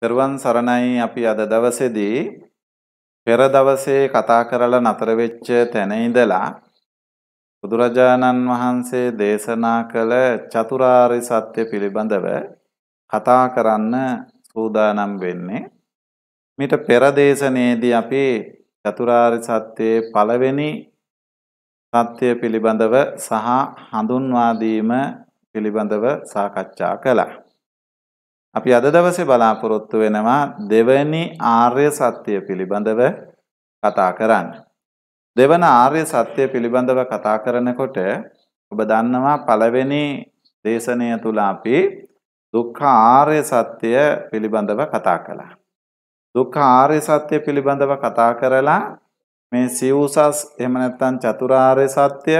තෙරුවන් සරණයි අපි අද දවසේදී පෙර දවසේ කතා කරලා නතර වෙච්ච තැන ඉඳලා බුදුරජාණන් වහන්සේ දේශනා කළ චතුරාර්ය සත්‍ය පිළිබඳව කතා කරන්න සූදානම් වෙන්නේ මිට පෙර දේශනයේදී අපි චතුරාර්ය සත්‍යයේ පළවෙනි සත්‍ය පිළිබඳව සහ හඳුන්වා දීම පිළිබඳව සාකච්ඡා කළා අපි අද දවසේ බලාපොරොත්තු වෙනවා දෙවැනි ආර්ය සත්‍ය පිළිබඳව කතා කරන්න. දෙවන ආර්ය සත්‍ය පිළිබඳව කතා කරනකොට ඔබ දන්නවා පළවෙනි දේශනය තුල අපි දුක්ඛ ආර්ය සත්‍ය පිළිබඳව කතා කළා. දුක්ඛ ආර්ය සත්‍ය පිළිබඳව කතා කරලා මේ සිව්සස් එහෙම නැත්නම් චතුරාර්ය සත්‍ය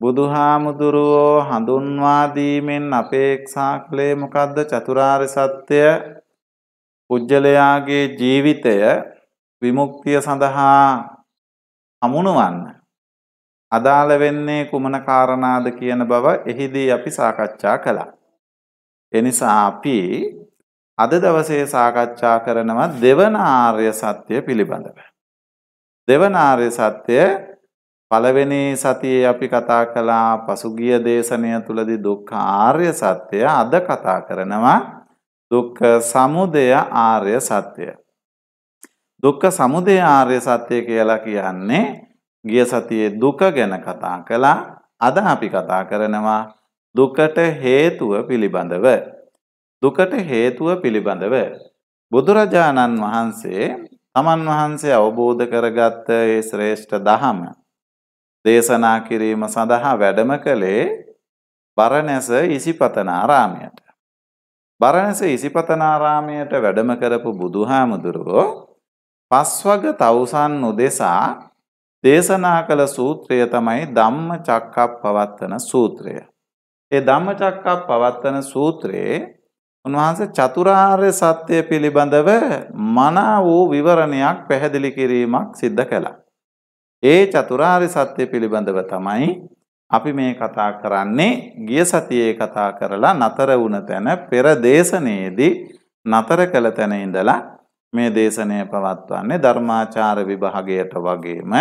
බුදුහාමුදුරුවෝ හඳුන්වා දීමෙන් අපේක්ෂා කළේ මොකද්ද චතුරාර්ය සත්‍ය පුජ්‍යලයාගේ ජීවිතය විමුක්තිය සඳහා අමුණුවන්න අදාළ වෙන්නේ කුමන කාරණාද කියන බව එහිදී අපි සාකච්ඡා කළා. එනිසා අපි අද දවසේ සාකච්ඡා කරනවා දෙවන ආර්ය සත්‍ය පිළිබඳව. දෙවන ආර්ය සත්‍ය පළවෙනි සතියේ අපි කතා කළා පසුගිය දේශනය තුලදී දුක්ඛ ආර්ය සත්‍ය අද කතා කරනවා දුක්ඛ සමුදය ආර්ය සත්‍ය. දුක්ඛ සමුදය ආර්ය සත්‍ය කියලා කියන්නේ ගිය සතියේ දුක ගැන කතා කළා අද අපි කතා කරනවා දුකට හේතුව පිළිබඳව දුකට හේතුව පිළිබඳව බුදුරජාණන් වහන්සේ තමන් වහන්සේ අවබෝධ කරගත්ත ඒ ශ්‍රේෂ්ඨ දහම දේශනා කිරීම සඳහා වැඩම කළේ බරණැස ඉසිපතනාරාමයට. බරණැස ඉසිපතනාරාමයට වැඩම කරපු බුදුහාමුදුරුවෝ පස්වග තවුසන් උදෙසා දේශනා කළ සූත්‍රය තමයි ධම්ම චක්කක් පවත්වන සූත්‍රය. ඒ ධම්ම චක්කක් පවත්වන සූත්‍රයේ උන්වහන්සේ චතුරාර්ය සත්‍යය පිළිබඳව මනා වූ විවරණයක් පැහැදිලි කිරීමක් සිද්ධ කළා. ඒ චතුරාර්ය සත්‍ය පිළිබඳව තමයි අපි මේ කතා කරන්නේ ගිය සතියේ කතා කරලා නතර වුණ තැන පෙර දේශනයේදී නතර කළ තැන ඉඳලා මේ දේශනය පවත්වන්නේ ධර්මාචාර විභාගයට වගේම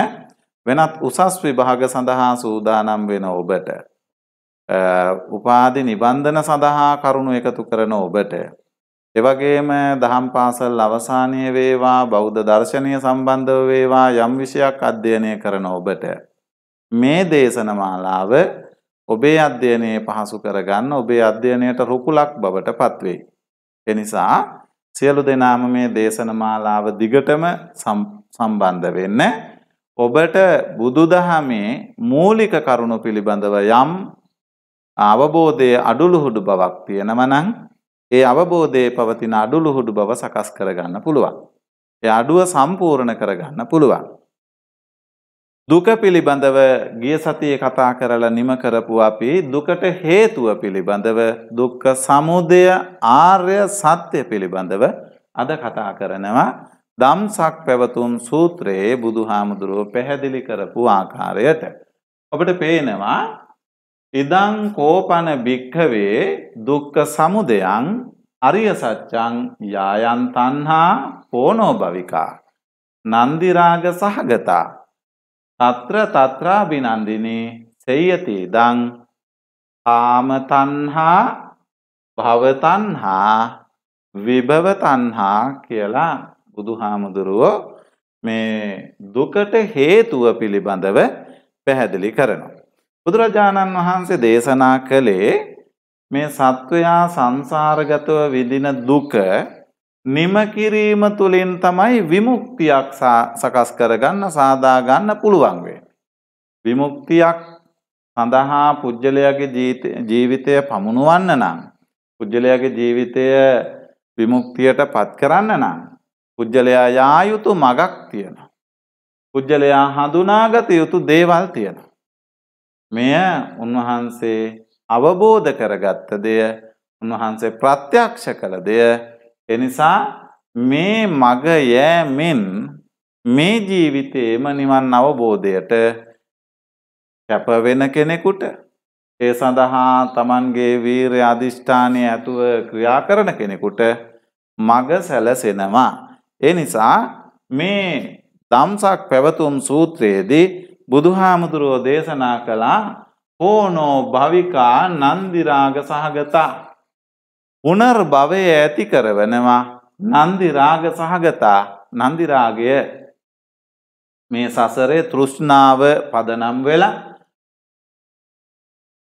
වෙනත් උසස් විභාග සඳහා සූදානම් වෙන ඔබට උපාධි නිබන්ධන සඳහා කරුණු එකතු කරන ඔබට එවගේම දහම් පාසල් අවසානය වේවා බෞද්ධ දර්ශනය සම්බන්ධව වේවා යම් විෂයක් අධ්‍යයනය කරන ඔබට මේ දේශනමාලාව ඔබේ අධ්‍යයනයේ පහසු කරගන්න ඔබේ අධ්‍යයනයට රුකුලක් බවට පත්වෙයි. එනිසා සියලු දෙනාම මේ දේශනමාලාව දිගටම සම්බන්ධ වෙන්න ඔබට බුදුදහමේ මූලික කරුණු පිළිබඳව යම් අවබෝධයේ අඩුළුහුඩු බවක් තියෙනවනම් ඒ අවබෝධයේ පවතින අඩුලුහුඩු බව සකස් කරගන්න පුළුවන්. ඒ අඩුව සම්පූර්ණ කරගන්න පුළුවන්. දුක පිළිබඳව ගිය සතියේ කතා කරලා නිම කරපු අපි දුකට හේතුව පිළිබඳව දුක්ඛ සමුදය ආර්ය සත්‍ය පිළිබඳව අද කතා කරනවා දම්සක් පැවතුම් සූත්‍රයේ බුදුහාමුදුරුව පැහැදිලි කරපු ආකාරයට. ඔබට පේනවා ඉදං කෝපන භික්ඛවේ දුක්ඛ සමුදයං අරිය සත්‍යං යායන් තණ්හා පෝනෝ භවිකා නන්දි රාග සහගතා తත්‍ර తත්‍රා විනන්දිනේ සේයති ඉදං කාම තණ්හා භව තණ්හා විභව තණ්හා කියලා බුදුහාමුදුරුවෝ මේ දුකට හේතුව පිළිබඳව පැහැදිලි කරනවා බුදුරජාණන් වහන්සේ දේශනා කළේ මේ සත්වයා සංසාරගතව විඳින දුක නිම කිරීම තුළින් තමයි විමුක්තියක් සකස් කරගන්න සාදා ගන්න පුළුවන් වෙන්නේ. විමුක්තියක් සඳහා පුජ්‍යලයාගේ ජීවිතය පමුණුවන්න නම් පුජ්‍යලයාගේ ජීවිතය විමුක්තියට පත් කරන්න නම් පුජ්‍යලයා යා යුතු මගක් තියෙනවා. පුජ්‍යලයා හඳුනාගත යුතු දේවල් තියෙනවා. මෙය උන්වහන්සේ අවබෝධ කරගත්ත දෙය උන්වහන්සේ ප්‍රත්‍යක්ෂ කළ දෙය එනිසා මේ මග යෑමෙන් මේ ජීවිතේම නිවන් අවබෝධයට කැපවෙන කෙනෙකුට ඒ සඳහා තමන්ගේ වීරය අධිෂ්ඨානය ඇතුව ක්‍රියා කරන කෙනෙකුට මග සැලසෙනවා. එනිසා මේ දම්සක් පැවතුම් සූත්‍රයේදී බුදුහාමුදුරුවෝ දේශනා කළා හෝනෝ භවිකා නන්දිරාග සහගතා. උනර් භවය ඇති කරවනවා නන්දිරාග සහගතා නන්දිරාගය මේ සසරේ තෘෂ්ණාව පදනම් වෙලා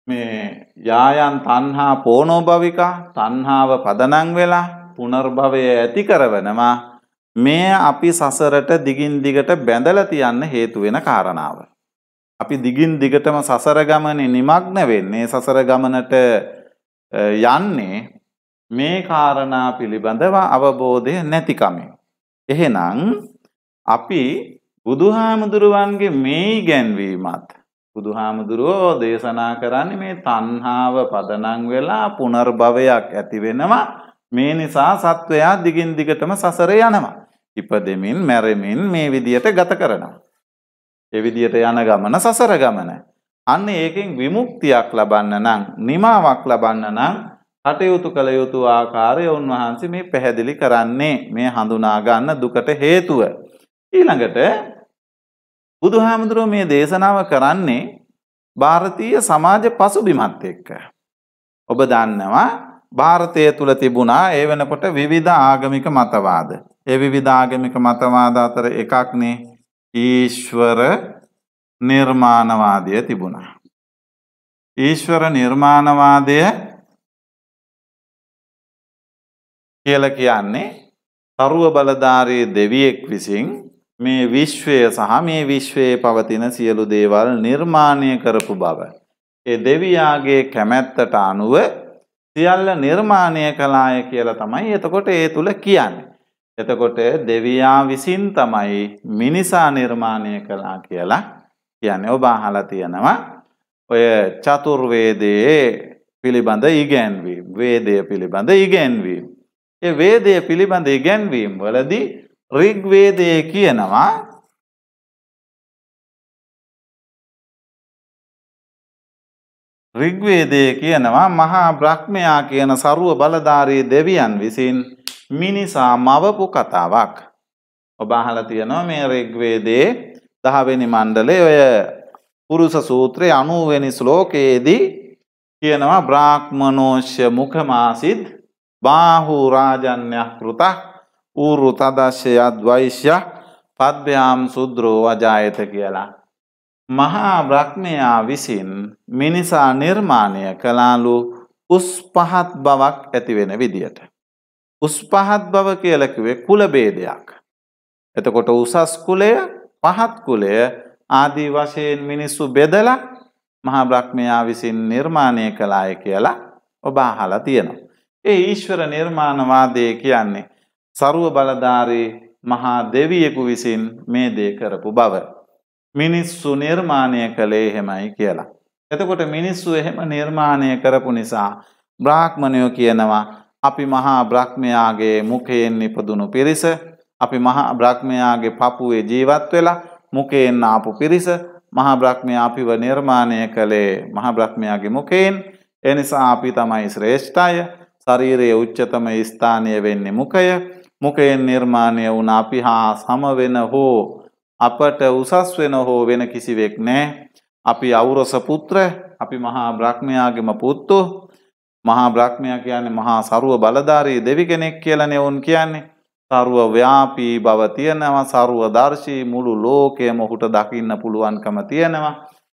මේ යායන් තණ්හා පෝනෝභවිකා තණ්හාව පදනම් වෙලා පුනර්භවය ඇති කරවනවා මේ අපි සසරට දිගින් දිගට බැඳලා තියන්න හේතු වෙන කාරණාව. අපි දිගින් දිගටම සසර ගමනේ නිමග්න වෙන්නේ සසර ගමනට යන්නේ මේ කාරණා පිළිබඳව අවබෝධය නැතිකමෙන්. එහෙනම් අපි බුදුහාමුදුරුවන්ගේ මේ ඉගැන්වීමත් බුදුහාමුදුරුවෝ දේශනා කරන්නේ මේ තණ්හාව පදනම් වෙලා පුනර්භවයක් ඇති වෙනවා මේ නිසා සත්වයා දිගින් දිගටම සසර යනවා. ඉපදෙමින් මැරෙමින් මේ විදියට ගත කරනවා. ඒ විදිහට යන ගමන සසර ගමන. අන්න ඒකෙන් විමුක්තියක් ලබන්න නම් නිමාවක් ලබන්න නම් කටයුතු කළ යුතු ආකාරය උන්වහන්සේ මේ පැහැදිලි කරන්නේ මේ හඳුනා ගන්න දුකට හේතුව. ඊළඟට බුදුහාමුදුරුවෝ මේ දේශනාව කරන්නේ ಭಾರತೀಯ සමාජ පසුබිමත් එක්ක. ඔබ දන්නවා ಭಾರತය තුල තිබුණා ඒ වෙනකොට විවිධ ආගමික මතවාද. ඒ විවිධ ආගමික මතවාද අතර එකක්නේ ඊශ්වර නිර්මාණවාදය තිබුණා. ඊශ්වර නිර්මාණවාදය කියල කියන්නේ තරුව බලධාරයේ දෙවියෙක් විසින් මේ විශ්වය සහ මේ විශ්වයේ පවතින සියලු දේවල් නිර්මාණය කරපු බව. ඒ දෙවියාගේ කැමැත්තට අනුව සියල්ල නිර්මාණය කලාය කියලා තමයි එතකොට ඒ තුළ කියන්නේ. එතකොට දෙවියා විසින් තමයි මිනිසා නිර්මාණය කළා කියලා කියන්නේ ඔබ අහලා තියෙනවා ඔය චතුර්වේදයේ පිළිබඳ ඉගැන්වීම් වේදය පිළිබඳ ඉගැන්වීම්. ඒ වේදය පිළිබඳ ඉගැන්වීම් වලදී රිග්වේදය කියනවා රිග්වේදය කියනවා මහා බ්‍රහ්මයා කියන සරුව බලධාරී දෙවියන් විසින් මිනිසා මවපු කතාවක්. ඔබ අහලා තියෙනවා මේ රිග්වේදයේ දහවෙනි මණ්ඩලේ ඔය පුරුෂ සූත්‍රයේ 90 වෙනි ශ්ලෝකයේදී කියනවා බ්‍රාහ්මනෝෂ්‍ය මුඛමාසිත් බාහු රාජන්‍ය කෘතක් ඌරු තදස්ය අද්වෛශ්‍ය පද්භ්‍යාම් සුද්‍රෝ වජායත කියලා. මහා බ්‍රහ්මයා විසින් මිනිසා නිර්මාණය කලාලු උස් පහත් බවක් ඇතිවෙන විදියට. උස් පහත් බව කියලකිවේ කුල බේදයක්. එතකොට උසස් කුලය පහත් කුලය ආදී වශයෙන් මිනිස්සු බෙදල මහා බ්‍රහ්මයා විසින් නිර්මාණය කළාය කියලා ඔබ අහලා තියෙනවා. ඒ ඊශ්වර නිර්මාණවාදය කියන්නේ සරුව බලධාරී මහා දෙවියෙකු විසින් මේ දේ කරපු බව. මිනිස්සු නිර්මාණය කළේ එහෙමයි කියලා. එතකොට මිනිස්සු එහෙම නිර්මාණය කරපු නිසා බ්‍රාහ්මණයෝ කියනවා අපි මහා බ්‍රහ්මයාගේ මුඛයෙන් නිපදුණු පිරිස අපි මහා බ්‍රහ්මයාගේ පපුවේ ජීවත් වෙලා මුඛයෙන් ආපු පිරිස මහා බ්‍රහ්මයා අපිව නිර්මාණය කළේ මහා බ්‍රහ්මයාගේ මුඛයෙන් ඒ නිසා අපි තමයි ශ්‍රේෂ්ඨය ශරීරයේ උච්චතම ස්ථානය වෙන්නේ මුඛය මුඛයෙන් නිර්මාණය වුණ අපි හා සම වෙන හෝ අපට උසස් වෙන හෝ වෙන කිසිවෙක් නැහැ අපි අවුරස පුත්‍ර අපි මහා බ්‍රහ්මයාගේම පුත්තු මහා බ්‍රහ්මයා කියන්නේ මහා සරුව බලධාරී දෙවි කෙනෙක් කියලානේ වුන් කියන්නේ. සරුව ව්‍යාපී බව තියෙනවා, සරුව දර්ශී මුළු ලෝකයම ඔහුට දකින්න පුළුවන්කම තියෙනවා.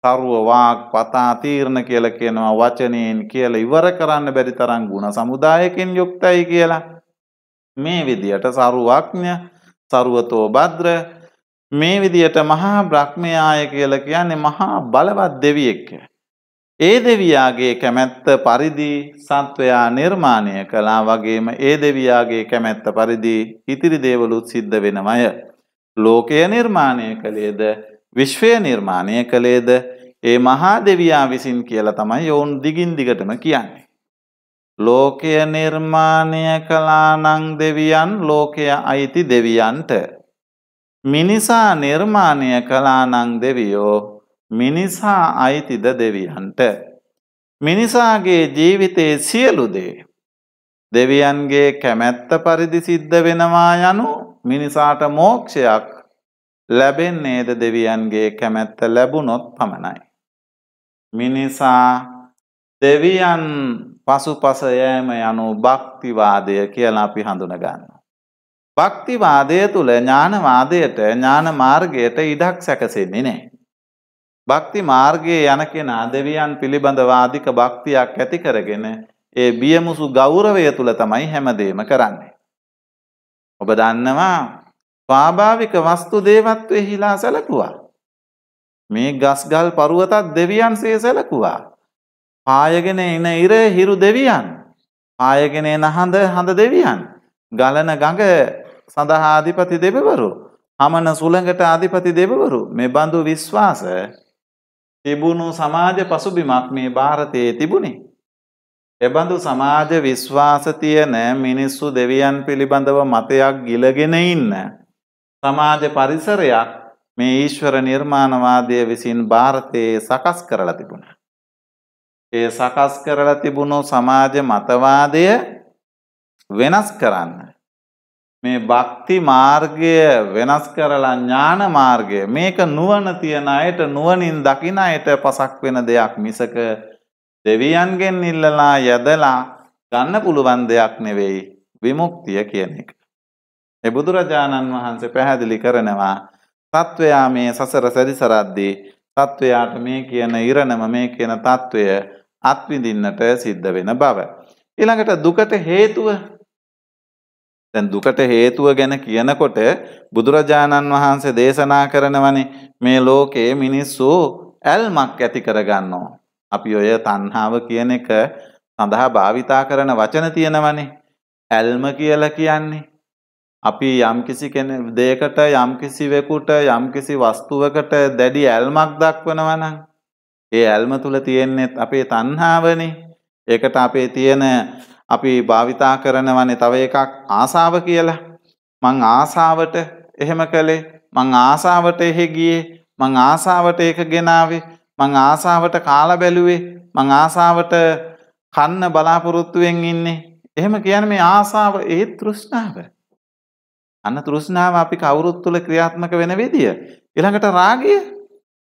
සරුව වාක් පතා තීර්ණ කියලා කියනවා වචනෙන් කියලා ඉවර කරන්න බැරි තරම් ಗುಣ සමුදායකින් යුක්තයි කියලා. මේ විදියට සරුවක්ඥ සරුවතෝ භද්‍ර මේ විදියට මහා බ්‍රහ්මයාය කියලා කියන්නේ මහා බලවත් දෙවියෙක් කියලා. ඒ දෙවියාගේ කැමැත්ත පරිදි සත්වයා නිර්මාණය කළා වගේම ඒ දෙවියාගේ කැමැත්ත පරිදි ඉතිරි දේවලුත් සිද්ධ වෙනමය. ලෝකය නිර්මාණය කළේද විශ්වය නිර්මාණය කළේද ඒ මහා දෙවියා විසින් කියලා තමයි ඔවුන් දිගින් දිගටම කියන්නේ. ලෝකය නිර්මාණය කලානං දෙවියන් ලෝකය අයිති දෙවියන්ට. මිනිසා නිර්මාණය කලානං දෙවියෝ මිනිසා අයිතිද දෙවියන්ට. මිනිසාගේ ජීවිතයේ සියලුදේ. දෙවියන්ගේ කැමැත්ත පරිදි සිද්ධ වෙනවා යනු මිනිසාට මෝක්ෂයක් ලැබෙන්නේද දෙවියන්ගේ කැමැත්ත ලැබුණොත් පමණයි. මිනිසා දෙවියන් පසු පසයෑම යනු භක්තිවාදය කියලා අපි හඳුන ගන්න. භක්තිවාදය තුළ ඥානවාදයට ඥාන මාර්ගයට ඉඩක් සැකසෙන්නේ නෑ. භක්ති මාර්ගයේ යන කෙනා දෙවියන් පිළිබඳව ආධික භක්තියක් ඇති කරගෙන ඒ බියමුසු ගෞරවය තුල තමයි හැමදේම කරන්නේ. ඔබ දන්නවා ස්වාභාවික වස්තු දේවත්වෙහිලා සැලකුවා. මේ ගස්ගල් පරුවතත් දෙවියන් සේ සැලකුවා. පායගෙන එන ඉර හිරු දෙවියන්. පායගෙන එන හඳ හඳ දෙවියන්. ගලන ගඟ සඳහා අධිපති දෙවිවරු. හමන සුළඟට අධිපති දෙවිවරු මේ බඳු විශ්වාස තිබුණු සමාජ පසුබිමක් මේ භාරතයේ තිබුණේ. එබඳු සමාජ විශ්වාස තියන මිනිස්සු දෙවියන් පිළිබඳව මතයක් ගිලගෙන ඉන්න. සමාජ පරිසරයක් මේ ඊශ්වර නිර්මාණවාදය විසින් භාරතයේ සකස් කරලා තිබුණ. ඒ සකස් කරලා තිබුණු සමාජ මතවාදය වෙනස් කරන්න. මේ භක්ති මාර්ගය වෙනස් කරලා ඥාන මාර්ගය මේක නුවණ තියන අයට නුවණින් දකින අයට පසක් වෙන දෙයක් මිසක දෙවියන්ගෙන් ඉල්ලලා යදලා ගන්න පුළුවන් දෙයක් නෙවෙයි විමුක්තිය කියන එක. ඒ බුදුරජාණන් වහන්සේ පැහැදිලි කරනවා සත්වයා මේ සසර සැරිසරද්දී සත්වයාට මේ කියන ඉරණම මේ කියන తত্ত্বය අත්විඳින්නට සිද්ධ වෙන බව. ඊළඟට දුකට හේතුව දැන් දුකට හේතුව ගැන කියනකොට බුදුරජාණන් වහන්සේ දේශනා කරනවනේ මේ ලෝකයේ මිනිස්සු ඇල්මක් ඇති කරගන්නවා. අපි ඔය තණ්හාව කියන එක සඳහා භාවිතා කරන වචන තියෙනවනේ. ඇල්ම කියලා කියන්නේ අපි යම්කිසි කෙනෙක් දෙයකට යම්කිසි වෙකුට යම්කිසි වස්තුවකට දැඩි ඇල්මක් දක්වනවා නම් ඒ ඇල්ම තුල තියෙන්නේ අපේ තණ්හාවනේ. ඒකට අපේ තියෙන අපි භාවිතා කරනවනේ තව එකක් ආසාව කියලා. මං ආසාවට එහෙම කළේ මං ආසාවට එහෙ ගියේ මං ආසාවට ඒක ගෙනාවේ මං ආසාවට කාලා බැලුවේ මං ආසාවට කන්න බලාපොරොත්තුවෙන් ඉන්නේ එහෙම කියන්නේ මේ ආසාව ඒ තෘෂ්ණාව අන්න තෘෂ්ණාව අපි කවුරුත් තුල ක්‍රියාත්මක වෙන විදිය ඊළඟට රාගය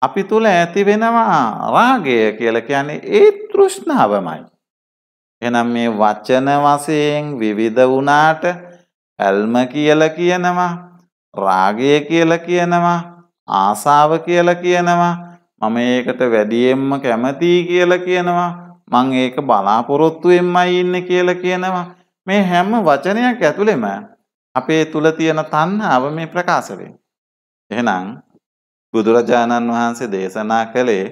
අපි තුල ඇති වෙනවා රාගය කියලා කියන්නේ ඒ තෘෂ්ණාවමයි එහෙනම් මේ වචන වශයෙන් විවිධ වුණාට ඇල්ම කියලා කියනවා රාගය කියලා කියනවා ආසාව කියලා කියනවා මම ඒකට වැඩියෙන්ම කැමතියි කියලා කියනවා මං ඒක බලාපොරොත්තු වෙම්මයි ඉන්නේ කියලා කියනවා මේ හැම වචනයක් ඇතුළෙම අපේ තුල තියෙන තණ්හාව මේ ප්‍රකාශ එහෙනම් බුදුරජාණන් වහන්සේ දේශනා කළේ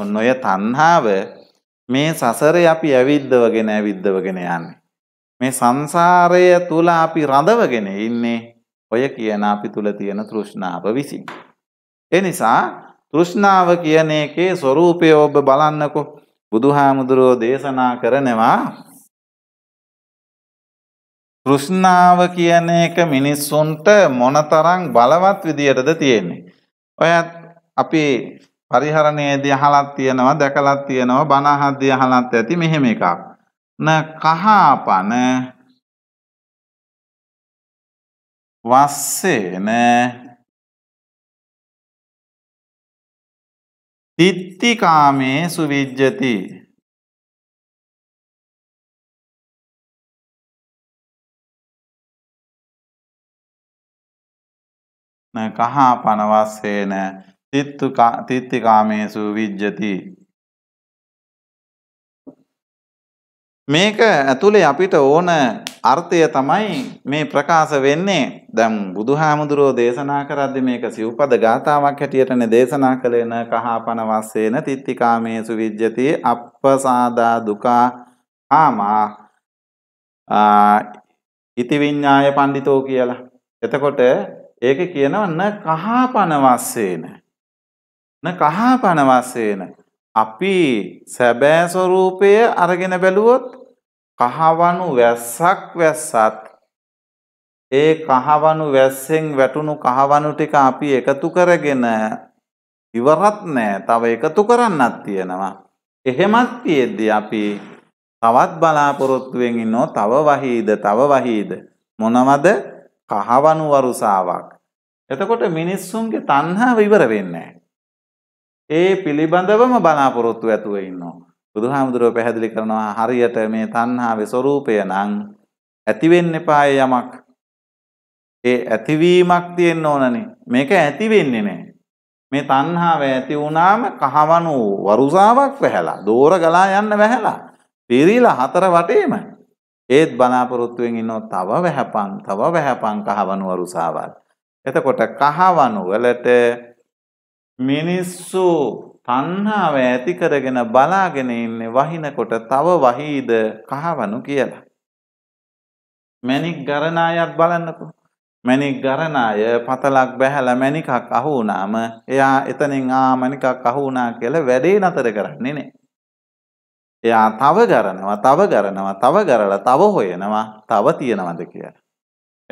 ඔන්න ඔය තණ්හාව මේ සසරේ අපි ඇවිද්දවගෙන ඇවිද්දවගෙන යන්නේ. මේ සංසාරය තුල අපි රඳවගෙන ඉන්නේ ඔය කියන අපි තුල තියෙන තෘෂ්ණාව විසින්. ඒ නිසා තෘෂ්ණාව කියන එකේ ස්වરૂපය ඔබ බලන්නකෝ. බුදුහාමුදුරෝ දේශනා කරනවා තෘෂ්ණාව කියන එක මිනිස්සුන්ට මොනතරම් බලවත් විදියටද තියෙන්නේ. ඔයත් අපි පරිහරණයේදී අහලක් තියෙනවා දැකලක් තියෙනවා බණ අහද්දී අහලක් ඇති මෙහෙම එකක් න කහපන වස්සේන තිත්තිකාමේ සුවිජ්ජති කහා පනවස්සේන තිත්තිකාමේසු විජ්ජති. මේක ඇතුළේ අපිට ඕන අර්ථය තමයි මේ ප්‍රකාශ වෙන්නේ දැම් බුදු හාමුදුරුවෝ දේශනා කරද්දි මේක සිව්පද ගාථාවක් හැටියටන දේශනා කළේන කහාපන වස්සේන තිත්තිකාමේසු විජ්ජති අපසාදා දුකා ආමා ඉතිවිඤ්ඥාය පණ්ඩිතෝ කියලා. එතකොට ඒක කියනවන්න කහාපන වස්සේන න කහාපන වශයෙන් අපි සැබෑ ස්වરૂපය අරගෙන බැලුවොත් කහවණු වැස්සක් වැස්සත් ඒ කහවණු වැස්සෙන් වැටුණු කහවණු ටික අපි එකතු කරගෙන ඉවරත් නෑ තව එකතු කරන්නත් තියෙනවා එහෙමත් තියෙද්දි අපි තවත් බලාපොරොත්තුවෙන් ඉන්නෝ තව වහීද තව වහීද මොනවද කහවණු වරුසාවක් එතකොට මිනිස්සුන්ගේ තණ්හාව ඉවර වෙන්නේ ඒ පිළිබඳවම බලාපොරොත්තු ඇතුව ඉන්නවා. බුදුහාමුදුරුව පැහැදිලි කරනවා හරියට මේ තණ්හාවේ ස්වરૂපය නම් ඇති වෙන්න එපාය යමක්. ඒ ඇතිවීමක් තියෙන්න ඕනනේ. මේක ඇති වෙන්නේ නැහැ. මේ තණ්හාව ඇති වුණාම කහවණු වරුසාවක් වැහැලා, දෝර ගලා යන්න වැහැලා, පිරීලා හතර වටේම. ඒත් බලාපොරොත්තුෙන් ඉන්නව තව වැහැපන්, තව වැහැපන් කහවණු වරුසාවක්. එතකොට කහවණු වලට මිනිස්සු තණ්හාව ඇති කරගෙන බලාගෙන ඉන්නේ වහිනකොට තව වහීද කහවණු කියලා. මණික් ගරණායක් බලන්නකෝ. මණික් ගරණාය පතලක් බැහැලා මණිකක් අහු වුණාම එයා එතනින් ආ මණිකක් අහු වුණා කියලා වැඩේ නතර කරන්නේ නේ. එයා තව ගරනවා තව ගරනවා තව ගරලා තව හොයනවා තව තියනවද කියලා.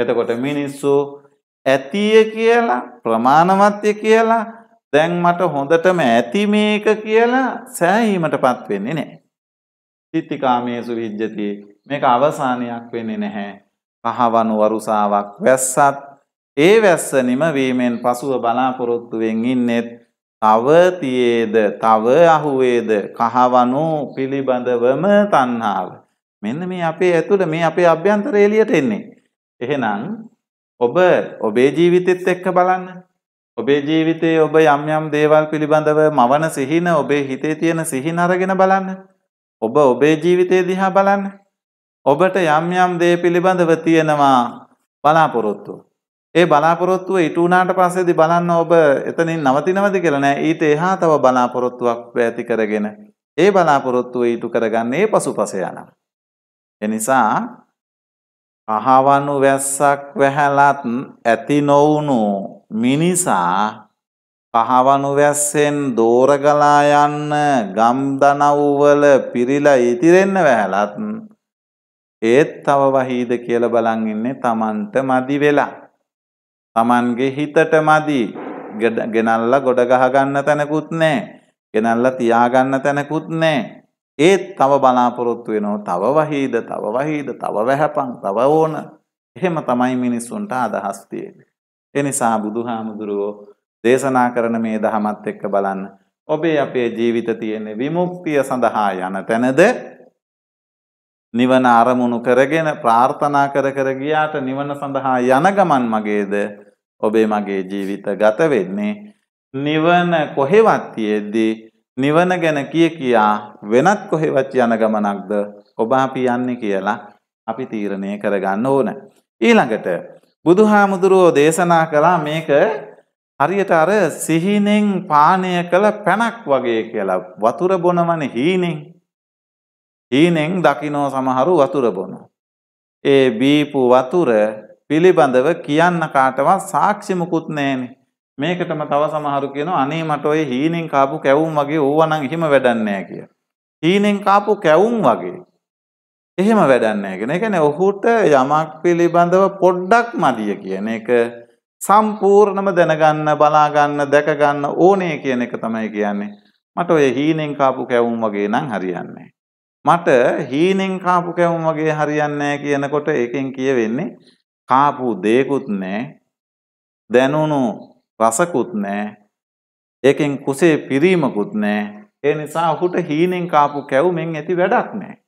එතකොට මිනිස්සු ඇතිය කියලා ප්‍රමාණවත්ය කියලා දැන් මට හොඳටම ඇති මේක කියලා සෑහීමටපත් වෙන්නේ නැහැ. තිත්තිකාමේසු විජ්ජති මේක අවසානයක් වෙන්නේ නැහැ. පහවණු වරුසාවක් වැස්සත් ඒ වැස්ස නිමවීමෙන් පසුව බලාපොරොත්තුවෙන් ඉන්නෙත් තව තියේද තව අහුවේද කහවණු පිළිබඳවම තණ්හාව. මෙන්න මේ අපේ ඇතුළ මේ අපේ අභ්‍යන්තර එළියට එන්නේ. එහෙනම් ඔබ ඔබේ ජීවිතෙත් එක්ක බලන්න ඔබේ ජීවිතයේ ඔබ යම් යම් දේවල් පිළිබඳව මවන සිහින ඔබේ හිතේ තියෙන සිහින අරගෙන බලන්න. ඔබ ඔබේ ජීවිතය දිහා බලන්න. ඔබට යම් යම් දේ පිළිබඳව තියෙනවා බලාපොරොත්තුව. ඒ බලාපොරොත්තුව ඉට වුණාට පස්සේදි බලන්න ඔබ එතනින් නවතිනවද කියලා නෑ ඊට එහා තව බලාපොරොත්තුවක් ඇති කරගෙන ඒ බලාපොරොත්තුව ඊටු කරගන්නේ පසුපස යනවා. එනිසා අහවනු වැස්සක් වැහැලත් ඇති නොවුණු මිනිසා පහවනුවැස්සෙන් දෝරගලා යන්න ගම්දනව්වල පිරිලා ඉතිරෙන්න වැහලත් ඒත් තව වහීද කියල බලන් ඉන්නේ තමන්ට මදි වෙලා. තමන්ගේ හිතට මදි ගෙනල්ල ගොඩගහගන්න තැනකුත් නෑ ගෙනල්ල තියාගන්න තැනකුත් නෑ. ඒත් තව බලාපොරොත්තු වෙනෝ තව වහීද තව වහීද තව වැහැපන් තව ඕන එහෙම තමයි මිනිස්සුන්ට අදහස්තියෙන. එනිසා බුදුහාමුදුරුවෝ දේශනා කරන මේ දහමත් එක්ක බලන්න. ඔබේ අපේ ජීවිත තියෙන්නේ විමුක්තිය සඳහා යන තැනද නිවන අරමුණු කරගෙන ප්‍රාර්ථනා කර කර ගියාට නිවන සඳහා යන ගමන් මගේද ඔබේ මගේ ජීවිත ගත වෙන්නේ නිවන කොහෙවත් තියෙද්දී නිවන ගැන කිය කියා වෙනත් කොහෙවත් යන ගමනක්ද ඔබ අපි යන්නේ කියලා අපි තීරණය කරගන්න ඕන. ඊළඟට බුදුහාමුදුරුවෝ දේශනා කළා මේක හරියට අර සිහිනෙන් පානය කළ පැනක් වගේ කියලා වතුර බොනවනේ හීනෙන් හීනෙන් දකිනෝ සමහරු වතුර බොන. ඒ බීපු වතුර පිළිබඳව කියන්න කාටවත් සාක්ෂි මුකුත් නෑනේ. මේකටම තව සමහරු කියනවා අනේ මට ඔය හීනෙන් කාපු කැවුම් වගේ ඕවනම් එහෙම වැඩක් නෑ කියලා. හීනෙන් කාපු කැවුම් වගේ එහෙම වැඩක් නැහැ කියන. ඒ කියන්නේ ඔහුට යමක් පිළිබඳව පොඩ්ඩක් මදිය කියන එක සම්පූර්ණම දැනගන්න, බලාගන්න, දැකගන්න ඕනේ කියන එක තමයි කියන්නේ. මට ඔය හීනෙන් කාපු කැවුම් වගේ නම් හරියන්නේ මට හීනෙන් කාපු කැවුම් වගේ හරියන්නේ කියනකොට ඒකෙන් කියවෙන්නේ කාපු දේකුත් නැහැ. දැනුණු රසකුත් නැහැ. ඒකෙන් කුසේ පිරීමකුත් නැහැ. ඒ නිසා ඔහුට හීනෙන් කාපු කැවුමෙන් ඇති වැඩක් නැහැ.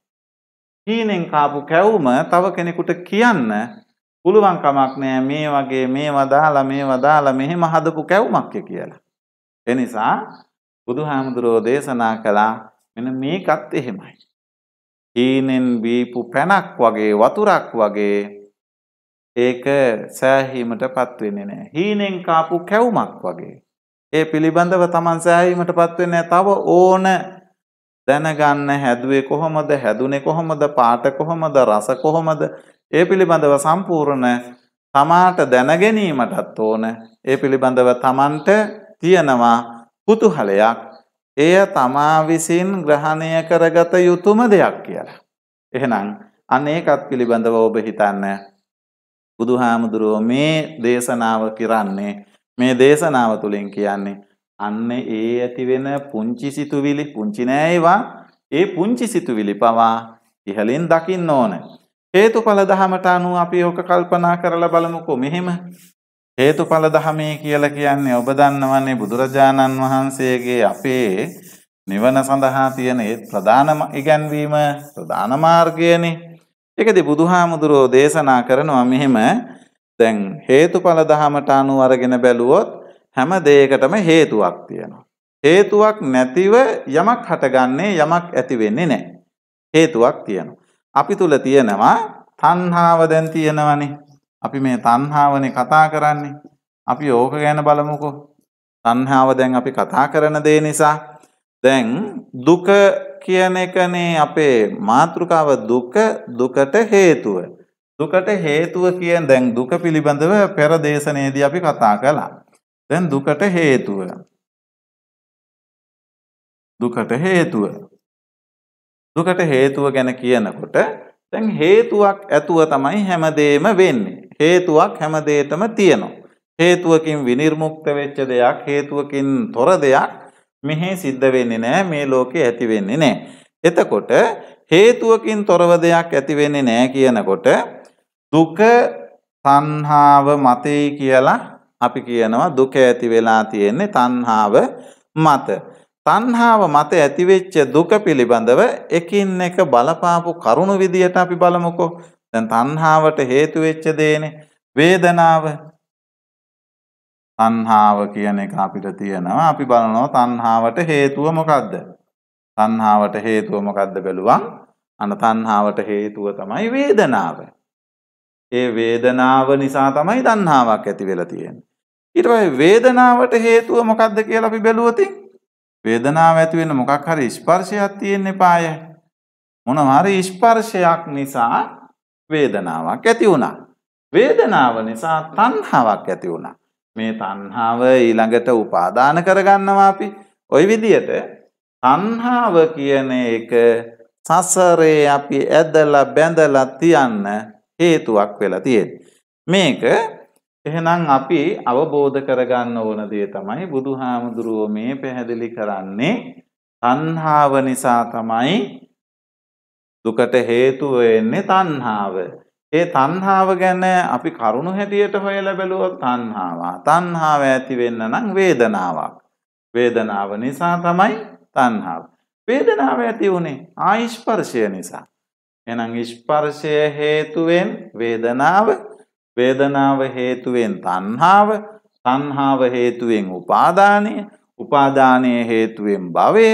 හීනෙන් කාපු කැවුම තව කෙනෙකුට කියන්න පුළුවන් කමක් නෑ මේ වගේ මේ වදාලා මේ වදාලා මෙහෙම හදපු කැවුමක් කියලා. එනිසා බුදුහාමුදුරෝ දේශනා කළා මෙන්න මේකත් එහෙමයි. හීනෙන් බීපු පැනක් වගේ වතුරක් වගේ ඒක සෑහීමටපත් වෙන්නේ නෑ. හීනෙන් කාපු කැවුමක් වගේ. ඒ පිළිබඳව Taman සෑහීමටපත් වෙන්නේ තව ඕන දැනගන්න හැදුවේ කොහොමද හැදුනේ කොහොමද පාට කොහොමද රස කොහොමද ඒ පිළිබඳව සම්පූර්ණ තමාට දැනගැනීමටත් ඕන ඒ පිළිබඳව තමන්ට තියෙනවා කුතුහලයක් එය තමා විසින් ග්‍රහණය කරගත යුතුම දෙයක් කියලා. එහෙනම් අන්න ඒකත් පිළිබඳව ඔබ හිතන්න බුදුහාමුදුරුවෝ මේ දේශනාව කරන්නේ මේ දේශනාව තුළින් කියන්නේ අන්න ඒ ඇති වෙන පුංචි සිතුවිලි පුංචි නෑ ඒවා ඒ පුංචි සිතුවිලි පවා ඉහලින් දකින්න ඕන හේතුඵල දහමට අනුව අපි ඕක කල්පනා කරලා බලමුකෝ මෙහෙම හේතුඵල දහමේ කියලා කියන්නේ ඔබ දන්නවන්නේ බුදුරජාණන් වහන්සේගේ අපේ නිවන සඳහා තියෙන ඒ ප්‍රධානම ඉගැන්වීම ප්‍රධාන මාර්ගයනේ ඒකදී බුදුහාමුදුරෝ දේශනා කරනවා මෙහෙම දැන් හේතුඵල දහමට අනුව අරගෙන බැලුවොත් හැම දෙයකටම හේතුවක් තියෙනවා. හේතුවක් නැතිව යමක් හටගන්නේ යමක් ඇති වෙන්නේ නැහැ. හේතුවක් තියෙනවා. අපි තුල තියෙනවා තණ්හාව දැන් තියෙනවනේ. අපි මේ තණ්හාවනේ කතා කරන්නේ. අපි ඕක ගැන බලමුකෝ. තණ්හාව දැන් අපි කතා කරන දේ නිසා දැන් දුක කියන එකනේ අපේ මාතෘකාව දුක දුකට හේතුව. දුකට හේතුව කියන දැන් දුක පිළිබඳව පෙර දේශනයේදී අපි කතා කළා. දැන් දුකට හේතුව දුකට හේතුව දුකට හේතුව ගැන කියනකොට දැන් හේතුවක් ඇතුව තමයි හැමදේම වෙන්නේ හේතුවක් හැමදේටම තියෙනවා හේතුවකින් විනිර්මුක්ත වෙච්ච දෙයක් හේතුවකින් තොර දෙයක් මෙහි සිද්ධ වෙන්නේ නැහැ මේ ලෝකේ ඇති වෙන්නේ නැහැ එතකොට හේතුවකින් තොරව දෙයක් ඇති වෙන්නේ නැහැ කියනකොට දුක තණ්හාව මතේ කියලා අපි කියනවා දුක ඇති වෙලා තියෙන්නේ තණ්හාව මත. තණ්හාව මත ඇතිවෙච්ච දුක පිළිබඳව එකින් එක බලපාපු කරුණු විදියට අපි බලමුකෝ. දැන් තණ්හාවට හේතු වෙච්ච දේනේ වේදනාව. තණ්හාව කියන එක අපිට තියෙනවා. අපි බලනවා තණ්හාවට හේතුව මොකද්ද? තණ්හාවට හේතුව මොකද්ද බැලුවම් අන තණ්හාවට හේතුව තමයි වේදනාව. ඒ වේදනාව නිසා තමයි දන්නාවක් ඇති වෙලා තියෙන. ඊට පස්සේ වේදනාවට හේතුව මොකක්ද කියලා අපි බැලුවොත් වේදනාව ඇති වෙන මොකක් හරි ස්පර්ශයක් තියෙන්න එපාය. මොනවා හරි ස්පර්ශයක් නිසා වේදනාවක් ඇති වුණා. වේදනාව නිසා තණ්හාවක් ඇති වුණා. මේ තණ්හාව ඊළඟට උපාදාන කරගන්නවා අපි. ওই විදියට තණ්හාව කියන එක සසරේ අපි ඇදලා බැඳලා තියන්න හේතුවක් වෙලා තියෙන්නේ. මේක එහෙනම් අපි අවබෝධ කරගන්න ඕන දේ තමයි බුදුහාමුදුරුවෝ මේ පැහැදිලි කරන්නේ තණ්හාව නිසා තමයි දුකට හේතුව වෙන්නේ තණ්හාව. ඒ තණ්හාව ගැන අපි කරුණු හැටියට හොයලා බැලුවොත් තණ්හාව. තණ්හාව ඇති වෙන්න නම් වේදනාවක්. වේදනාව නිසා තමයි තණ්හාව. වේදනාව ඇති වුනේ ආයිස්පර්ශය නිසා. එහෙනම් ස්පර්ශය හේතුවෙන් වේදනාව වේදනාව හේතුවෙන් තණ්හාව තණ්හාව හේතුවෙන් උපාදානය උපාදානය හේතුවෙන් භවය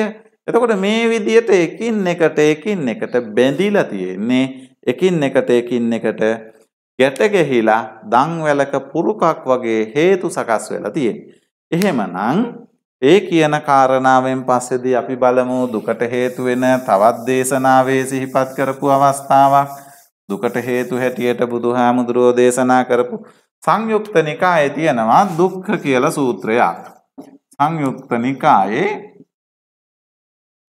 එතකොට මේ විදියට එකින් එකට එකින් එකට බැඳිලා තියෙන්නේ එකින් එකට එකින් එකට ගැට ගැහිලා දන්වැලක පුරුකක් වගේ හේතු සකස් වෙලා තියෙන්නේ එහෙමනම් ඒ කියන කාරණාවෙන් පස්සෙදී අපි බලමු දුකට හේතු වෙන තවත් දේශනාවේ සිහිපත් කරපු අවස්ථාවක් දුකට හේතු හැටියට බුදුහාමුදුරෝ දේශනා කරපු සංයුක්ත නිකායේ තියෙනවා දුක්ඛ කියලා සූත්‍රයක්. සංයුක්ත නිකායේ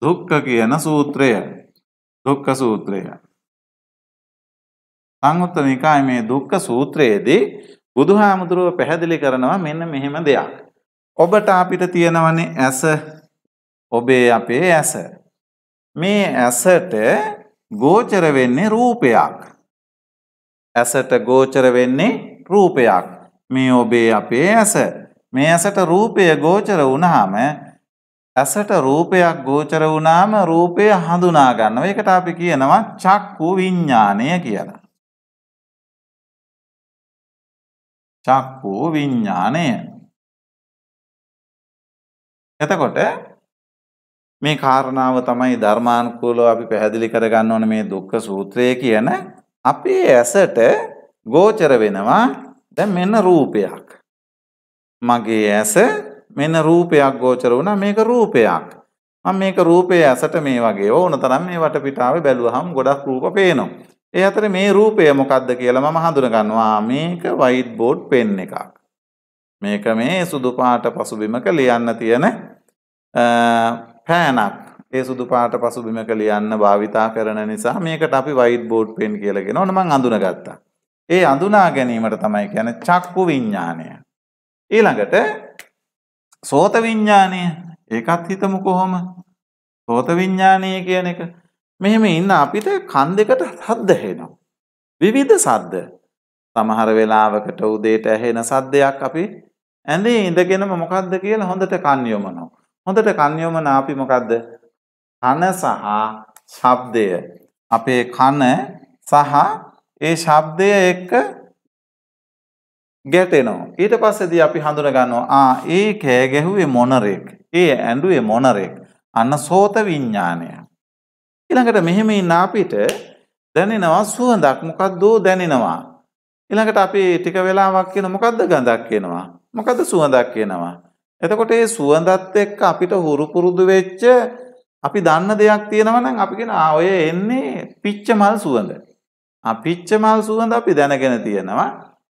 දුක්ඛ කියන සූත්‍රය දුක්ඛ සූත්‍රය. සංයුක්ත නිකායේ මේ දුක්ඛ සූත්‍රයේදී බුදුහාමුදුරුව පැහැදිලි කරනවා මෙන්න මෙහෙම දෙයක්. ඔබට අපිට තියෙනවනේ ඇස ඔබේ අපේ ඇස. මේ ඇසට ගෝචර වෙන්නේ රූපයක්. ඇසට ගෝචර වෙන්නේ රූපයක්. මේ ඔබේ අපේ ඇස. මේ ඇසට රූපය ගෝචර වුණාම ඇසට රූපයක් ගෝචර වුණාම රූපය හඳුනා ගන්නවා. ඒකට අපි කියනවා චක්කු විඥානය කියලා. චක්කු විඥානය එතකොට මේ කාරණාව තමයි ධර්මානුකූලව අපි පැහැදිලි කරගන්න ඕන මේ දුක්ඛ සූත්‍රය කියන අපේ ඇසට ගෝචර වෙනවා දැන් මෙන්න රූපයක් මගේ ඇස මෙන්න රූපයක් ගෝචර වුණා මේක රූපයක් මම මේක රූපයේ ඇසට මේ වගේ ඕන තරම් මේ වටපිටාවේ බැලුවහම ගොඩක් රූප පේනවා ඒ අතර මේ රූපය මොකක්ද කියලා මම හඳුනගන්නවා මේක වයිට් බෝඩ් පෙන් එකක් මේක මේ සුදු පාට පසුබිමක ලියන්න තියෙන පෑනක් ඒ සුදු පාට පසුබිමක ලියන්න භාවිතා කරන නිසා මේකට අපි වයිට් බෝඩ් පෙන් කියලා කියනවා. ඕන මං අඳුනගත්තා. ඒ අඳුනා ගැනීමට තමයි කියන්නේ චක්කු විඥානය. ඊළඟට සෝත විඥානය ඒකත් හිතමු කොහොම? සෝත විඥානය කියන එක මෙහෙම ඉන්න අපිට කන් දෙකට සද්ද ඇහෙනවා. විවිධ සද්ද. සමහර වෙලාවකට උදේට ඇහෙන සද්දයක් අපි ඇඳේ ඉඳගෙනම මොකද්ද කියලා හොඳට කන් යොමනවා. හොඳට කන්යොම නාපි මොකක්ද? කන සහ ශබ්දය. අපේ කන සහ ඒ ශබ්දය එක්ක ගැටෙනවා. ඊට පස්සේදී අපි හඳුනගන්නවා ආ ඒ කෑ ගැහුවේ මොනරෙක්. ඒ ඇඬුවේ මොනරෙක්. අන්න සෝත විඥානය. ඊළඟට මෙහෙම ඉන්න අපිට දැනෙනවා සුවඳක් මොකද්දෝ දැනෙනවා. ඊළඟට අපි ටික වෙලාවක් කියන මොකද්ද ගඳක් එනවා. මොකද්ද සුවඳක් එනවා. එතකොට ඒ සුවඳත් එක්ක අපිට හුරු පුරුදු වෙච්ච අපි දන්න දෙයක් තියෙනවා නම් අපි කියන ආ ඔය එන්නේ පිච්ච මල් සුවඳ. ආ පිච්ච මල් සුවඳ අපි දැනගෙන තියෙනවා.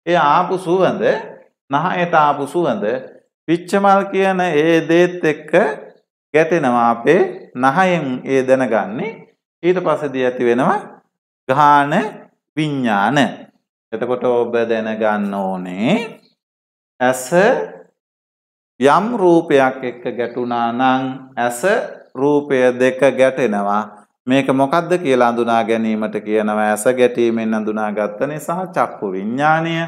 ඒ ආපු සුවඳ නහයට ආපු සුවඳ පිච්ච මල් කියන ඒ දේත් එක්ක ගැටෙනවා අපේ නහයෙන් ඒ දැනගන්නේ. ඊට පස්සේදී ඇති වෙනවා ගාන විඥාන. එතකොට ඔබ දැනගන්න ඕනේ ඇස යම් රූපයක් එක්ක ගැටුණා නම් ඇස රූපය දෙක ගැටෙනවා. මේක මොකද්ද කියලා අඳුනා ගැනීමට කියනවා ඇස ගැටීමෙන් අඳුනාගත්ත නිසා චක්කු විඥාණය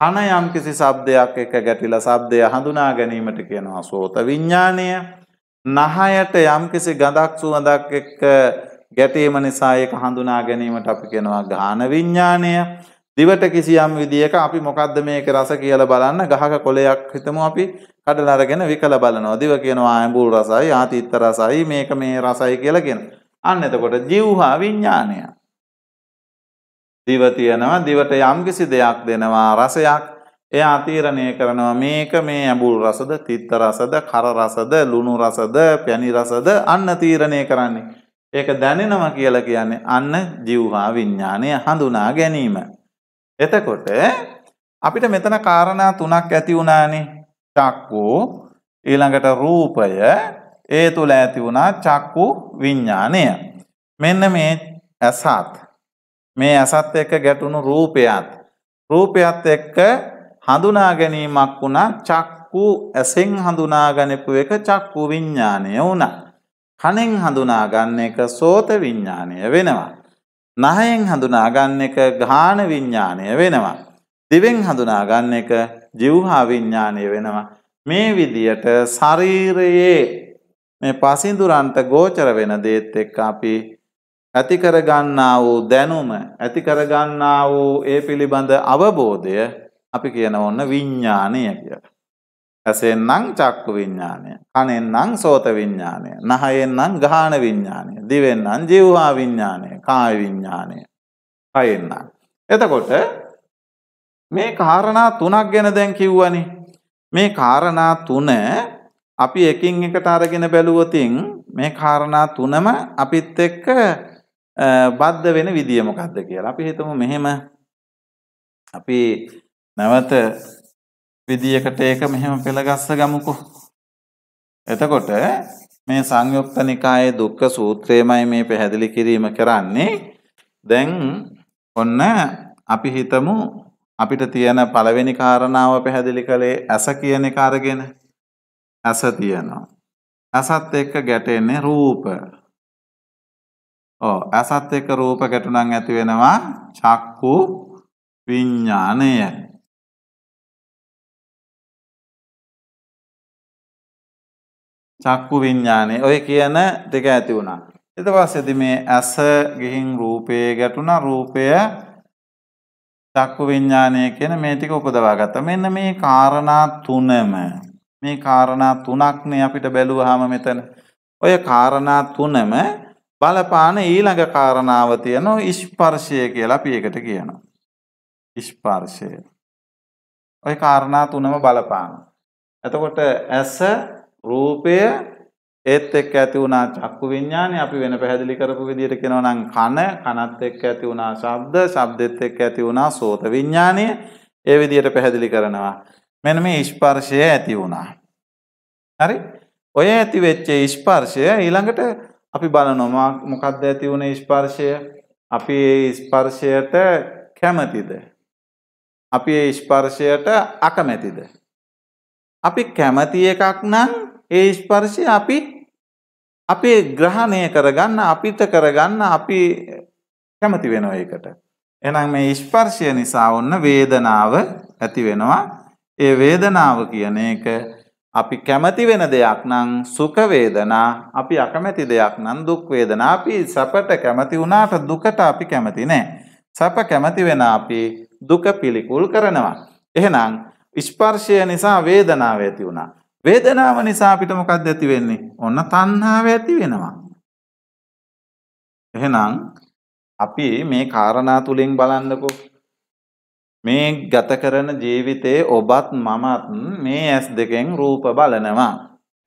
කන යම්කිසි ශබ්දයක් එක්ක ගැටිලා ශබ්දය හඳුනා ගැනීමට කියනවා සෝත විඥාණය නහයට යම්කිසි ගඳක් සුවඳක් එක්ක ගැටීම නිසා ඒක හඳුනා ගැනීමට අපි කියනවා ගාන විඥාණය දිවට කිසියම් විදියක අපි මොකද්ද මේක රස කියලා බලන්න ගහක කොලයක් හිතමු අපි කඩලා අරගෙන විකල බලනවා. දිව කියනවා ඇඹුල් රසයි, ආතිත්ත රසයි, මේක මේ රසයි කියලා කියනවා. අන්න එතකොට ජීවහා විඥානය. දිව තියෙනවා දිවට යම්කිසි දෙයක් දෙනවා රසයක් එයා තීරණය කරනවා මේක මේ ඇඹුල් රසද තිත්ත රසද කර රසද ලුණු රසද පැණි රසද අන්න තීරණය කරන්නේ ඒක දැනෙනවා කියලා කියන්නේ අන්න ජීවහා විඥානය හඳුනා ගැනීම එතකොට අපිට මෙතන කාරණා තුනක් ඇති වුණානේ චක්කු ඊළඟට රූපය ඒ තුළ ඇති වුණා චක්කු විඤ්ඥානය. මෙන්න මේ ඇසත් මේ ඇසත් එක්ක ගැටුණු රූපයත්. රූපයත් එක්ක හඳුනා ගැනීමක් වුණා චක්කු ඇසෙන් හඳුනාගැනපු එක චක්කු විඤ්ඥානය වුණ. කනෙන් හඳුනාගන්න එක සෝත විඤ්ඥානය වෙනවා. නහයෙන් හඳුනාගන්න එක ගාන විඤ්ඥානය වෙනවා. දිවෙන් හඳුනාගන්න එක ජීවහා විඤ්ඥානය වෙනවා. මේ විදියට ශරීරයේ මේ පසිදුරන්ට ගෝචර වෙන දේත් එක් අපි ඇතිකරගන්නා වූ දැනුම ඇතිකරගන්නා වූ ඒ පිළිබඳ අවබෝධය අපි කියන ඔන්න විඤ්ඥානය කියලා. ඇසෙන්නම් චක්කු විඤ්ඥානය අනෙන්නම් සෝත විඤ්ඥානය නහයෙන්නම් ගාන විඤ්ඥානය දිවෙන්නම් ජිව්වා විඤ්ඥානය කාය විඤ්ඥානය අයෙන්නම්. එතකොට මේ කාරණා තුනක් ගැන දැන් කිව්වනේ. මේ කාරණා තුන අපි එකින් එකට අරගෙන බැලුවොතින් මේ කාරණා තුනම අපිත් එක්ක බද්ධ වෙන විදිය මොකක්ද කියලා. අපි හිතමු මෙහෙම අපි නැවත විදියකට ඒක මෙහෙම පෙළගස්ස ගමුකෝ. එතකොට මේ සංයුක්ත නිකායේ දුක්ඛ සූත්‍රයමයි මේ පැහැදිලි කිරීම කරන්නේ. දැන් ඔන්න අපි හිතමු අපිට තියෙන පළවෙනි කාරණාව පැහැදිලි කළේ ඇස කියන එක අරගෙන ඇස තියෙනවා. ඇසත් එක්ක ගැටෙන්නේ රූප. ඕ ඇසත් එක්ක රූප ගැටුණන් ඇති වෙනවා චක්කු විඤ්ඥානය. චක්කු විඤ්ඥානය ඔය කියන දෙක ඇති වුණා. එත පස්සෙදි මේ ඇස ගිහින් රූපයේ ගැටුණ රූපය චක්කු විඤ්ඥානය කියන මේ ටික උපදවා ගත මෙන්න මේ කාරණා තුනම මේ කාරණා තුනක්නේ අපිට බැලුව හම මෙතන ඔය කාරණා තුනම බලපාන ඊළඟ කාරණාව තියනෝ ඉස්පර්ශය කියලා පියකට කියනවා. ඉස්පර්ශය. ඔය කාරණා තුනම බලපාන. එතකොට ඇස රූපය ඒත් එක්ක ඇති වුණා චක්කු විඥානේ අපි වෙන පැහැදිලි කරපු විදිහට කියනවා නම් කන කනත් එක්ක ඇති වුණා ශබ්ද ශබ්දෙත් එක්ක ඇති වුණා සෝත විඥානය ඒ විදිහට පැහැදිලි කරනවා මෙන්න මේ ස්පර්ශය ඇති වුණා හරි ඔය ඇති වෙච්ච ස්පර්ශය ඊළඟට අපි බලනවා මොකක්ද ඇති වුණේ ස්පර්ශය අපි ඒ ස්පර්ශයට කැමතිද අපි ඒ ස්පර්ශයට අකමැතිද අපි කැමති එකක් නම් ඒ ස්පර්ශය අපි අපේ ග්‍රහණය කරගන්න අපිට කරගන්න අපි කැමති වෙනවා ඒකට. එහෙනම් මේ ස්පර්ශය නිසා ඔන්න වේදනාව ඇති වෙනවා. ඒ වේදනාව කියන එක අපි කැමති වෙන දෙයක් නම් සුඛ වේදනා, අපි අකමැති දෙයක් නම් දුක් වේදනා. අපි සැපට කැමති වුණාට දුකට අපි කැමති නෑ. සැප කැමති වෙන අපි දුක පිළිකුල් කරනවා. එහෙනම් ස්පර්ශය නිසා වේදනාව ඇති වුණා. වේදනාව නිසා අපිට මොකක්ද ඇති වෙන්නේ? ඔන්න තණ්හාව ඇති වෙනවා. එහෙනම් අපි මේ කාරණා තුලින් බලන්නකෝ. මේ ගත කරන ජීවිතේ ඔබත් මමත් මේ ඇස් දෙකෙන් රූප බලනවා.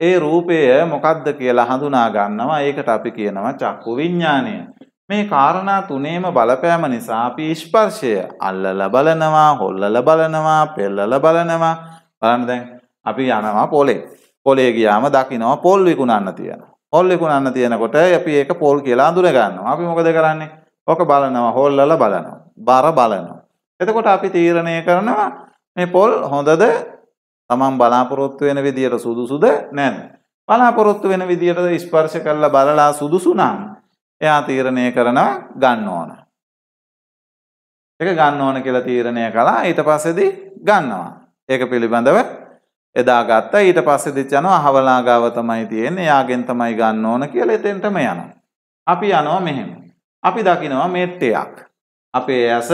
ඒ රූපය මොකක්ද කියලා හඳුනා ගන්නවා. ඒකට අපි කියනවා චක්කු විඥානය. මේ කාරණා තුනේම බලපෑම නිසා අපි ස්පර්ශය අල්ලලා බලනවා, හොල්ලලා බලනවා, පෙල්ලලා බලනවා. බලන්න දැන් අපි යනවා පොලේ. පොලේ ගියාම දකිනවා පොල් විකුණන්න තියෙනවා. පොල් විකුණන්න තියෙනකොට අපි ඒක පොල් කියලා අඳුර ගන්නවා. අපි මොකද කරන්නේ? ඔක බලනවා, හොල්ලලා බලනවා. බර බලනවා. එතකොට අපි තීරණය කරනවා මේ පොල් හොඳද? Taman බලාපොරොත්තු වෙන විදියට සුදුසුද නැද්ද? බලාපොරොත්තු වෙන විදියට ස්පර්ශ කරලා බලලා සුදුසු නම් එයා තීරණය කරනවා ගන්න ඕන. ඒක ගන්න ඕන කියලා තීරණය කළා ඊට පස්සේදී ගන්නවා. ඒක පිළිබඳව එදාගත්ත ඊට පස්සෙදිත් යනවා අහවලාගාව තමයි තියෙන්නේ යාගෙන් තමයි ගන්න ඕන කියලා එතෙන්ටම යනවා. අපි යනවා මෙහෙම. අපි දකිනවා මෙට්ටයක්. අපේ ඇස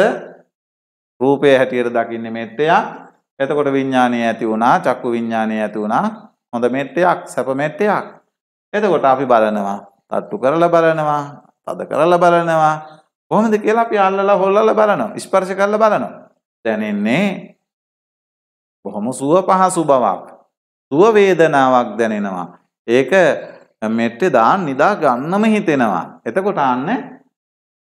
රූපය හැටියට දකින්නේ මෙට්ටයක්. එතකොට විඥානය ඇති වුණා, චක්කු විඥානය ඇති වුණා. හොඳ මෙට්ටයක්, සැප මෙට්ටයක්. එතකොට අපි බලනවා, තට්ටු කරලා බලනවා, තද කරලා බලනවා. කොහොමද කියලා අපි අල්ලලා හොල්ලලා බලනවා. ස්පර්ශ කරලා බලනවා. දැනෙන්නේ බොහොම සුව පහසු බවක් සුව වේදනාවක් දැනෙනවා. ඒක මෙට්ටේ දාන්න නිදා ගන්නම හිතෙනවා. එතකොට අන්න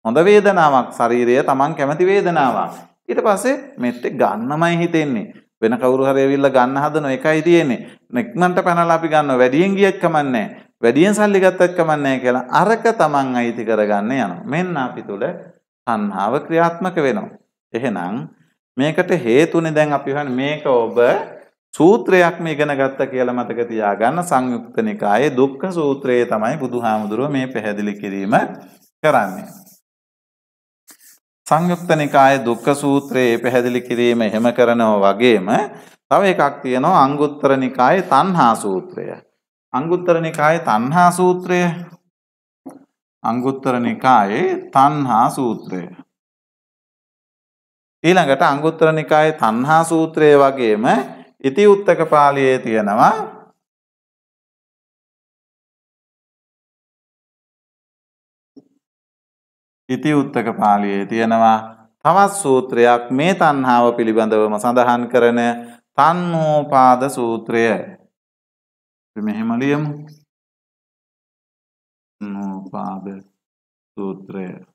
හොඳ වේදනාවක් ශරීරය Taman කැමති වේදනාවක්. ඊට පස්සේ මෙට්ටේ ගන්නමයි හිතෙන්නේ. වෙන කවුරු හරි ඇවිල්ලා ගන්න හදන එකයි තියෙන්නේ. නෙක්මන්ට පැනලා අපි ගන්න වැඩියෙන් ගියත් කමන්නේ වැඩියෙන් සල්ලි ගත්තත් කමන්නේ කියලා අරක Taman අයිති කරගන්න යනවා. මෙන්න අපි තුල තණ්හාව ක්‍රියාත්මක වෙනවා. එහෙනම් මේකට හේතුනේ දැන් අපි හොයන්නේ මේක ඔබ සූත්‍රයක් මේ ඉගෙන ගත්ත කියලා මතක තියාගන්න සංයුක්ත නිකායේ දුක්ඛ සූත්‍රයේ තමයි බුදුහාමුදුරුව මේ පැහැදිලි කිරීම කරන්නේ. සංයුක්ත නිකායේ දුක්ඛ සූත්‍රයේ පැහැදිලි කිරීම එහෙම කරනවා වගේම තව එකක් තියෙනවා අංගුත්තර නිකායේ තණ්හා සූත්‍රය. අංගුත්තර නිකායේ තණ්හා සූත්‍රය අංගුත්තර නිකායේ තණ්හා සූත්‍රය ඊළඟට අංගුත්තර නිකායේ තණ්හා සූත්‍රය වගේම ඉති උත්තක පාළියේ තියෙනවා ඉති උත්තක පාළියේ තියෙනවා තවත් සූත්‍රයක් මේ තණ්හාව පිළිබඳවම සඳහන් කරන තන්නෝපාද සූත්‍රය. මෙහෙම ලියමු. නෝපාද සූත්‍රය.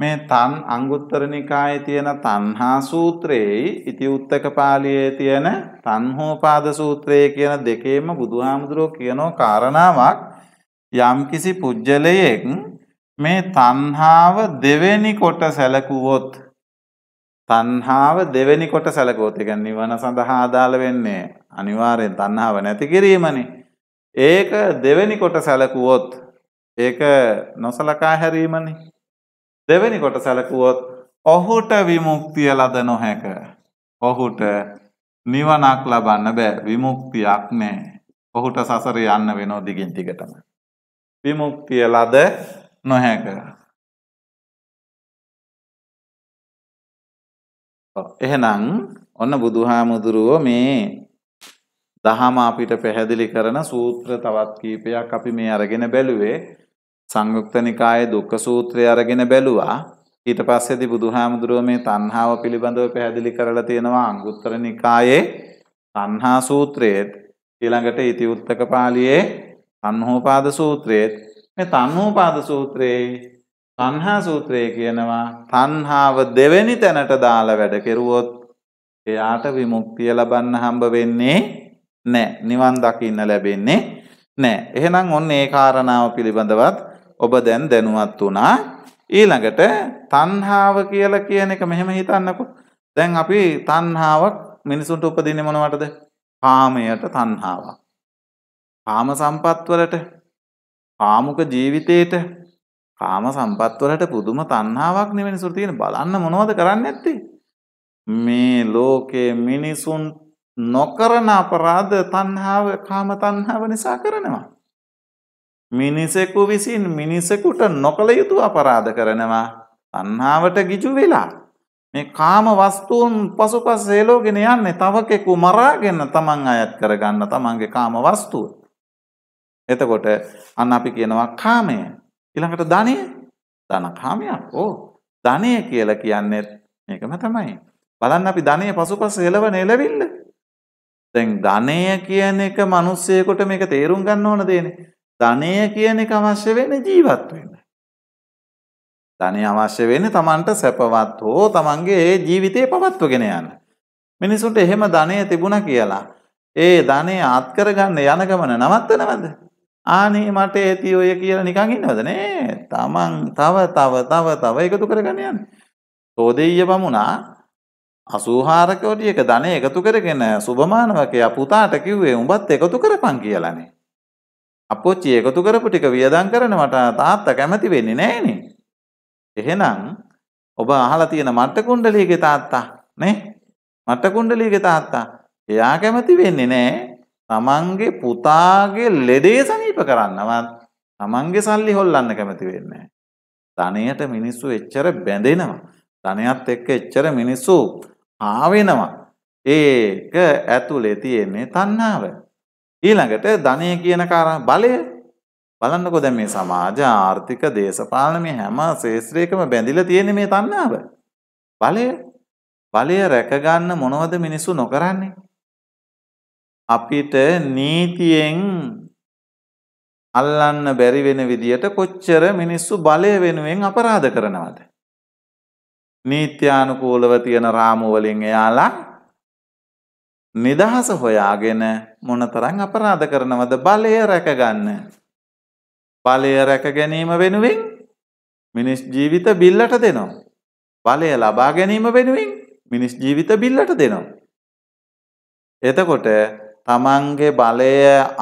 මේ තන් අංගුත්තර නිකායේ තියෙන තණ්හා සූත්‍රයේ ඉති උත්තක පාළියේ තියෙන තණ්හෝපාද සූත්‍රයේ කියන දෙකේම බුදුහාමුදුරුවෝ කියනෝ කාරණාවක් යම්කිසි පුජ්‍යලයෙක් මේ තණ්හාව දෙවෙනි කොට සැලකුවොත් තණ්හාව දෙවෙනි කොට සැලකුවොත් ඒ කියන්නේ නිවන සඳහා අදාළ වෙන්නේ අනිවාර්යෙන් තණ්හාව නැති කිරීමනේ. ඒක දෙවෙනි කොට සැලකුවොත් ඒක නොසලකා හැරීමනේ. දෙවැනි කොට සැලකුවොත් ඔහුට විමුක්තිය ලද නොහැක. ඔහුට නිවනක් ලබන්න බෑ විමුක්තියක් නෑ. ඔහුට සසර යන්න වෙනෝ දිගින් ටිකටම. විමුක්තිය ලද නොහැක. එහෙනම් ඔන්න බුදුහාමුදුරුවෝ මේ දහම අපිට පැහැදිලි කරන සූත්‍ර තවත් කීපයක් අපි මේ අරගෙන බැලුවේ සංයුක්ත නිකායේ දුක්ඛ සූත්‍රය අරගෙන බැලුවා. ඊට පස්සේදී බුදුහාමුදුරුවෝ මේ තණ්හාව පිළිබඳව පැහැදිලි කරලා තියෙනවා අංගුත්තර නිකායේ තණ්හා සූත්‍රයේ ඊළඟට ඉති උත්තක පාළියේ තණ්හෝපාද සූත්‍රයේ මේ තණ්හෝපාද සූත්‍රයේ තණ්හා සූත්‍රය කියනවා තණ්හාව දෙවෙනි තැනට දාලා වැඩ කෙරුවොත් එයාට විමුක්තිය ලබන්න හම්බ වෙන්නේ නැහැ නිවන් දකින්න ලැබෙන්නේ නැහැ එහෙනම් ඔන්න ඒ කාරණාව පිළිබඳවත් ඔබ දැන් දැනුවත් වුණා ඊළඟට තණ්හාව කියලා කියන එක මෙහෙම හිතන්නකො. දැන් අපි තණ්හාවක් මිනිසුන්ට උපදින්නේ මොනවටද? කාමයට තණ්හාවක්. කාම සම්පත් වලට, කාමුක ජීවිතේට, කාම සම්පත් වලට පුදුම තණ්හාවක් නේ මිනිසුන්ට තියෙන. බලන්න මොනවද කරන්නේ නැත්තේ? මේ ලෝකේ මිනිසුන් නොකරන අපරාධ තණ්හාව කාම තණ්හාව නිසා කරනවා. මිනිසෙකු විසින් මිනිසෙකුට නොකළ යුතු අපරාධ කරනවා තන්හාාවට ගිජු වෙලා. මේ කාම වස්තුූන් පසුපස් සේලෝගෙන යන්නේ තවකෙකු මරාගන්න තමන් අයත් කරගන්න තමන්ගේ කාම වස්තුව. එතකොට අන්න අපි කියනවා කාමය ඉළඟට ධනය ධන කාමයක් ඕ ධනය කියල කියන්නේ මේකම තමයි. බලන්න අපි ධනය පසුපස් එලව නෙලවිල්ල. තැන් ධනය කියන එක මනුස්සයකොට මේක තේරුම් ගන්න ඕන දේනේ ධනය කියන එක අවශ්‍ය වෙන්නේ ජීවත් වෙන්න. ධනය අවශ්‍ය වෙන්නේ Tamanට සැපවත් හෝ Tamanගේ ඒ ජීවිතේ පවත්වගෙන යන්න. මිනිසුන්ට එහෙම ධනය තිබුණා කියලා ඒ ධනය අත් කරගන්න යන ගමන නවත්තනවද? ආනේ මට ඇති ඔය කියලා නිකන් ඉන්නවද නේ? Taman තව තව තව තව එකතු කරගෙන යන්නේ. සෝදෙය්‍ය බමුණා අසූහාරකෝටියක ධනය එකතු කරගෙන සුභමානවකයා පුතාට කිව්වේ උඹත් එකතු කරපන් කියලානේ. අපොච්චි එකතු කරපු ටික වියදම් කරනවට තාත්තා කැමති වෙන්නේ නැහනේ. එහෙනම් ඔබ අහලා තියෙන මට්ට කුණ්ඩලීගේ තාත්තා නේ? මට්ට කුණ්ඩලීගේ තාත්තා. එයා කැමති වෙන්නේ නැහැ තමන්ගේ පුතාගේ ලෙඩේ සනීප කරන්නවත් තමන්ගේ සල්ලි හොල්ලන්න කැමති වෙන්නේ නැහැ. ධනයට මිනිස්සු එච්චර බැඳෙනවා. ධනයත් එක්ක එච්චර මිනිස්සු ආවෙනවා. ඒක ඇතුලේ තියෙන්නේ තණ්හාව. ඊළඟට ධනය කියන කාරණා බලය බලන්නකෝ දැන් මේ සමාජ ආර්ථික දේශපාලන මේ හැම ශේත්‍රයකම බැඳිලා තියෙන මේ තණ්හාව. බලය බලය රැකගන්න මොනවද මිනිස්සු නොකරන්නේ? අපිට නීතියෙන් අල්ලන්න බැරි වෙන විදියට කොච්චර මිනිස්සු බලය වෙනුවෙන් අපරාධ කරනවද? නීත්‍යානුකූලව තියෙන රාමු වලින් එයාලා නිදහස හොයාගෙන මොනතරං අපරාධ කරනවද බලය රැකගන්න. බලය රැක ගැනීම වෙනුවෙන් මිනිස් ජීවිත බිල්ලට දෙනවා. බලය ලබා ගැනීම වෙනුවෙන් මිනිස් ජීවිත බිල්ලට දෙනවා. එතකොට තමන්ගේ බලය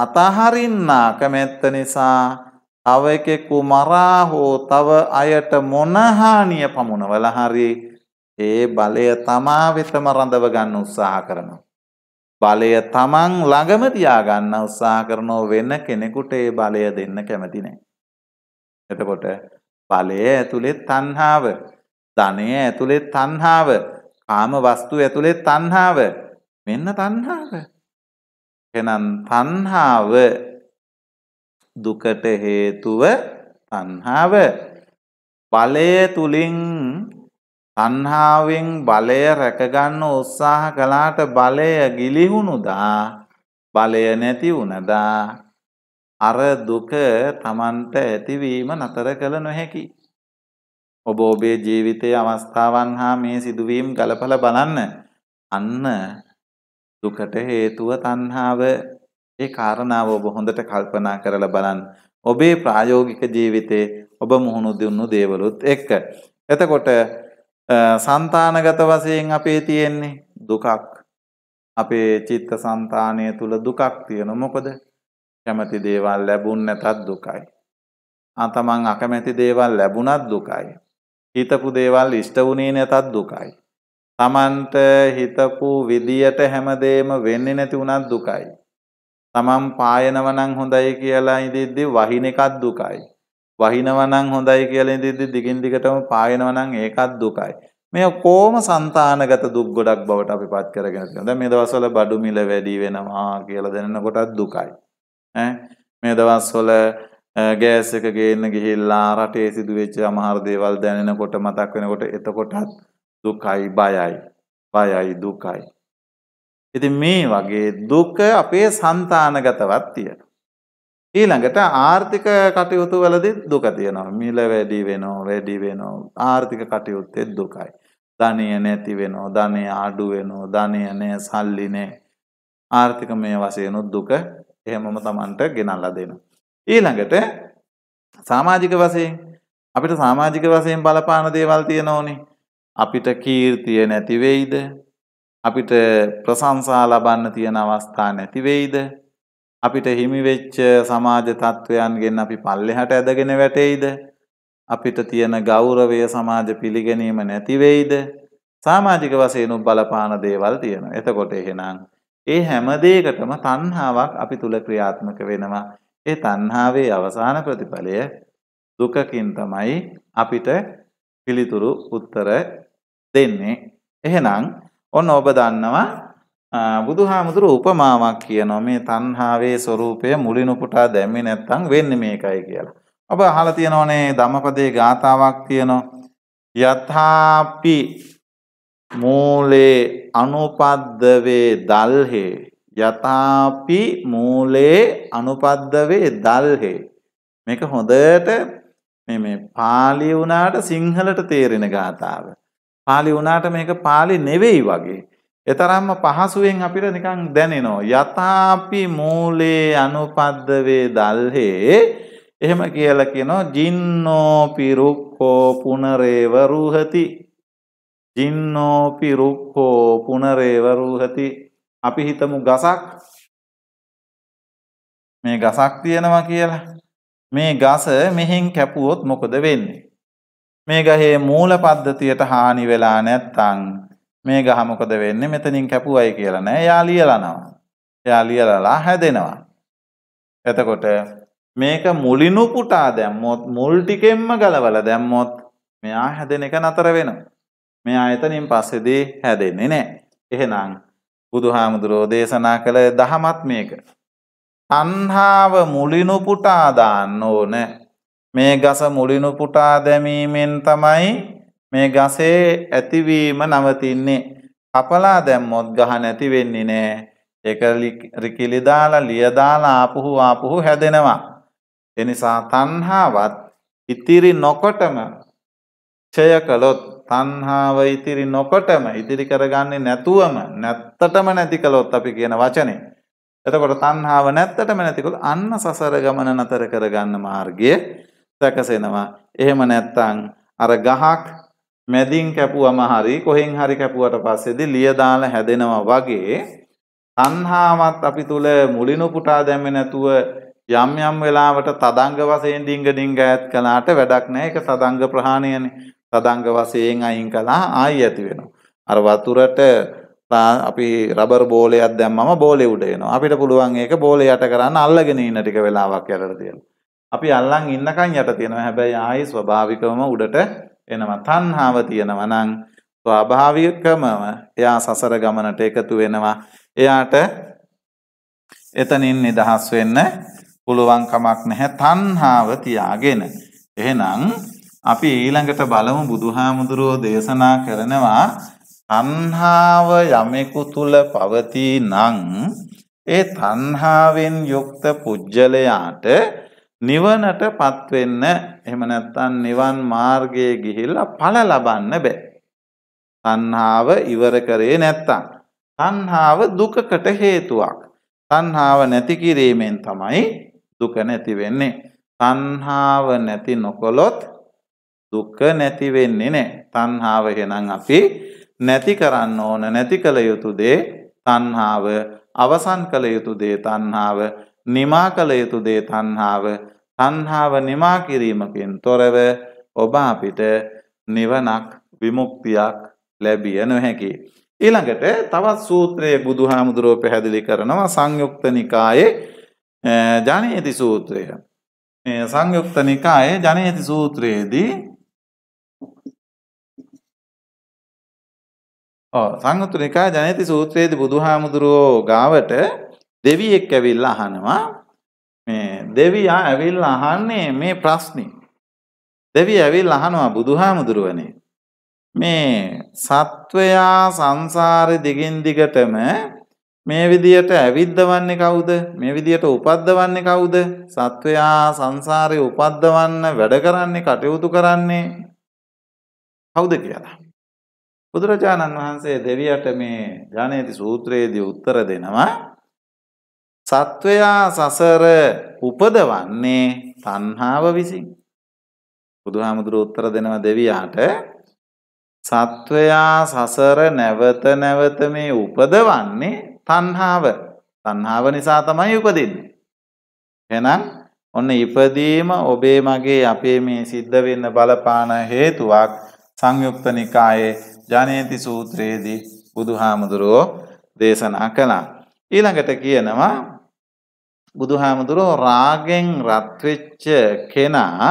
අතහරින්නා කැමැත්ත නිසා තව එකෙකු මරා හෝ තව අයට මොනහානිය පමුණවල හරි ඒ බලය තමා වෙතම රඳව ගන්න උත්සාහ කරනවා. බලය තමන් ළඟම තියාගන්න උත්සාහ කරනෝ වෙන කෙනෙකුට ඒ බලය දෙන්න කැමති නෑ. එතකොට බලය ඇතුළේ තණ්හාව, ධනය ඇතුළේ තණ්හාව, කාම වස්තු ඇතුළේ තණ්හාව. මෙන්න තණ්හාව. එහෙනම් තණ්හාව දුකට හේතුව තණ්හාව. බලය තුලින් තණ්හාවෙන් බලය රැකගන්න උත්සාහ කළාට බලය ගිලිහුණුදා බලය නැති වුණදා අර දුක තමන්ට ඇතිවීම නතර කළ නොහැකි. ඔබ ඔබේ ජීවිතයේ අවස්ථාවන් හා මේ සිදුවීම් ගලපල බලන්න අන්න දුකට හේතුව තණ්හාව ඒ කාරණාව ඔබ හොඳට කල්පනා කරලා බලන්න. ඔබේ ප්‍රායෝගික ජීවිතේ ඔබ මුහුණු දුන්නු දේවලුත් එක්ක. එතකොට సంతానගත වශයෙන් අපේ තියෙන්නේ දුකක්. අපේ චිත්ත సంతානය තුල දුකක් තියෙන මොකද? කැමති දේවල් ලැබුණ නැතත් දුකයි. ආ තමන් අකමැති දේවල් ලැබුණත් දුකයි. හිතපු දේවල් ඉෂ්ට වුණේ නැතත් දුකයි. තමන්ට හිතපු විදියට හැමදේම වෙන්නේ නැති වුණත් දුකයි. තමන් පායනවනම් හොඳයි කියලා ඉදිද්දි වහින එකත් දුකයි. වහිනවනම් හොඳයි කියලා ඉඳිද්දි දිගින් දිගටම පායනවනම් ඒකත් දුකයි. මේ කොහොම సంతානගත දුක් ගොඩක් බවට අපි පත් කරගෙන තියෙනවා. දැන් මේ දවස්වල බඩු මිල වැඩි වෙනවා කියලා දැනෙනකොටත් දුකයි. ඈ මේ දවස්වල ගෑස් එක ගේන්න ගිහිල්ලා රටේ සිදුවෙච්ච අමහර දේවල් දැනෙනකොට මතක් වෙනකොට එතකොටත් දුකයි බයයි. බයයි දුකයි. ඉතින් මේ වගේ දුක අපේ సంతානගතවත් තියෙනවා. ඊළඟට ආර්ථික කටයුතු වලදී දුක තියෙනවා. මිල වැඩි වෙනවා, වැඩි වෙනවා. ආර්ථික කටයුත්තේ දුකයි. ධනය නැති වෙනවා, ධනය අඩු වෙනවා, ධනය නැහැ, සල්ලි නැහැ. ආර්ථිකමය වශයෙන් දුක එහෙමම Tamanට ගෙනල්ලා දෙනවා. ඊළඟට සමාජික වශයෙන් අපිට සමාජික වශයෙන් බලපාන දේවල් තියෙනෝනේ. අපිට කීර්තිය නැති වෙයිද? අපිට ප්‍රශංසා ලබන්න තියෙන අවස්ථා නැති වෙයිද? අපිට හිමිවෙච්ච සමාජ තත්ත්වයන්ගෙන් අපි පල්ලෙහාට ඇදගෙන වැටෙයිද? අපිට තියෙන ගෞරවය සමාජ පිළිගැනීම නැති වෙයිද? සමාජික වශයෙන් බලපාන දේවල් තියෙනවා. එතකොට එහෙනම් ඒ හැම දෙයකටම තණ්හාවක් අපි තුල ක්‍රියාත්මක වෙනවා. ඒ තණ්හාවේ අවසාන ප්‍රතිඵලය දුකකින් තමයි අපිට පිළිතුරු උත්තර දෙන්නේ. එහෙනම් ඔන්න ඔබ දන්නවා බුදුහාමුදුරුව උපමාවක් කියනවා මේ තණ්හාවේ ස්වરૂපය මුලින් උපුටා දැම්මේ නැත්නම් වෙන්නේ මේකයි කියලා. ඔබ අහලා තියෙනවනේ ධම්මපදයේ ගාතාවක් තියෙනවා. යථාපි මූලේ අනුපද්දවේ දල්හේ යථාපි මූලේ අනුපද්දවේ දල්හේ මේක හොඳට මේ මේ පාලි වුණාට සිංහලට තේරෙන ගාතාව. පාලි වුණාට මේක පාලි නෙවෙයි වගේ. එතරම්ම පහසුවෙන් අපිට නිකන් දැනෙනවා. යථාපි මූලේ අනුපද්දවේ දල්හේ එහෙම කියලා කියනවා ජින්නෝ පිරුක්කෝ පුනරේව රුහති. ජින්නෝ පිරුක්කෝ පුනරේව රුහති. අපි හිතමු ගසක් මේ ගසක් තියෙනවා කියලා. මේ ගස මෙහෙන් කැපුවොත් මොකද වෙන්නේ? මේ ගහේ මූල පද්ධතියට හානි වෙලා නැත්තං මේ ගහ මොකද වෙන්නේ මෙතනින් කැපුවයි කියලා නෑ එයා ලියලනවා. එයා ලියලලා හැදෙනවා. එතකොට මේක මුලිනු පුටා දැම්මොත් මුල් ටිකෙන්ම ගලවලා දැම්මොත් මෙයා හැදෙන එක නතර වෙනවා. මෙයා එතනින් පස්සේදී හැදෙන්නේ නෑ. එහෙනම් බුදුහාමුදුරෝ දේශනා කළ දහමත් මේක. තණ්හාව මුලිනු පුටා දාන්න ඕන. මේ ගස මුලිනු පුටා දැමීමෙන් තමයි මේ ගසේ ඇතිවීම නවතින්නේ. කපලා දැම්මොත් ගහ නැති වෙන්නේ නෑ. ඒක රිකිලි දාලා ලිය දාලා ආපහු ආපහු හැදෙනවා. එනිසා තණ්හාවත් ඉතිරි නොකොටම ඡය කළොත් තණ්හාව ඉතිරි නොකොටම ඉතිරි කරගන්නේ නැතුවම නැත්තටම නැති කළොත් අපි කියන වචනේ. එතකොට තණ්හාව නැත්තටම නැතිකොත් අන්න සසර ගමන නතර කරගන්න මාර්ගය සැකසෙනවා. එහෙම නැත්තම් අර ගහක් මැදින් කැපුවම හරි කොහෙන් හරි කැපුවට පස්සේදී ලිය දාලා හැදෙනවා වගේ තණ්හාවත් අපි තුල මුලිනුපුටා දැම්මේ නැතුව යම් යම් වෙලාවට තදංග වශයෙන් ඩිංග ඩිංග ඈත් කළාට වැඩක් නැහැ ඒක තදංග ප්‍රහාණයනේ තදංග වශයෙන් අයින් කළා ආයි ඇති වෙනවා අර වතුරට අපි රබර් බෝලයක් දැම්මම බෝලේ උඩ එනවා අපිට පුළුවන් ඒක බෝලේ යට කරන්න අල්ලගෙන ඉන්න ටික වෙලාවක් යටට තියලා අපි අල්ලන් ඉන්නකන් යට තියෙනවා හැබැයි ආයි ස්වභාවිකවම උඩට එනවා තණ්හාව තියෙනවා නම් ස්වාභාවිකවම එයා සසර ගමනට එකතු වෙනවා. එයාට එතනින් නිදහස් වෙන්න පුළුවන් කමක් නැහැ තණ්හාව තියාගෙන. එහෙනම් අපි ඊළඟට බලමු බුදුහාමුදුරුවෝ දේශනා කරනවා තණ්හාව යමෙකු තුල පවතී නම් ඒ තණ්හාවෙන් යුක්ත පුජ්‍යලයාට නිවනට පත් වෙන්න එහෙම නැත්නම් නිවන් මාර්ගයේ ගිහිල්ලා ඵල ලබන්න බෑ. තණ්හාව ඉවර කරේ නැත්තම් තණ්හාව දුකකට හේතුවක්. තණ්හාව නැති කිරීමෙන් තමයි දුක නැති වෙන්නේ. තණ්හාව නැති නොකොලොත් දුක නැති වෙන්නේ නැහැ. තණ්හාව එහෙනම් අපි නැති කරන්න ඕන නැති කළ යුතු දේ තණ්හාව අවසන් කළ යුතු දේ තණ්හාව නිමා කළ යුතු දේ තණ්හාව තණ්හාව නිමා කිරීමකින් තොරව ඔබ අපිට නිවනක් විමුක්තියක් ලැබිය නොහැකි. ඊළඟට තවත් සූත්‍රයේ බුදුහාමුදුරෝ පැහැදිලි කරනවා සංයුක්ත නිකායේ ජනේති සූත්‍රය. මේ සංයුක්ත නිකායේ ජනේති සූත්‍රයේදී සංයුක්ත නිකාය ජනේති සූත්‍රයේදී බුදුහාමුදුරෝ ගාවට දෙවියෙක් ඇවිල්ලා අහනවා මේ දෙවියා ඇවිල්ලා අහන්නේ මේ ප්‍රශ්නේ. දෙවිය ඇවිල්ලා අහනවා බුදුහාමුදුරුවනේ මේ සත්වයා සංසාරේ දිගින් දිගටම මේ විදියට ඇවිද්දවන්නේ කවුද? මේ විදියට උපද්දවන්නේ කවුද? සත්වයා සංසාරේ උපද්දවන්න වැඩ කරන්නේ, කටයුතු කරන්නේ කවුද කියලා. බුදුරජාණන් වහන්සේ දෙවියට මේ ජානේති සූත්‍රයේදී උත්තර දෙනවා. සත්වයා සසර උපදවන්නේ තණ්හාව විසින්. බුදුහාමුදුරුවෝ උත්තර දෙනවා දෙවියාට සත්වයා සසර නැවත නැවත මේ උපදවන්නේ තණ්හාව. තණ්හාව නිසා තමයි උපදින්නේ. එහෙනම් ඔන්න ඉපදීම ඔබේ මගේ අපේ මේ සිද්ධ වෙන්න බලපාන හේතුවක් සංයුක්ත නිකායේ ජනේති සූත්‍රයේදී බුදුහාමුදුරුවෝ දේශනා කළා. ඊළඟට කියනවා බුදුහාමුදුරෝ රාගෙන් රත් වෙච්ච කෙනා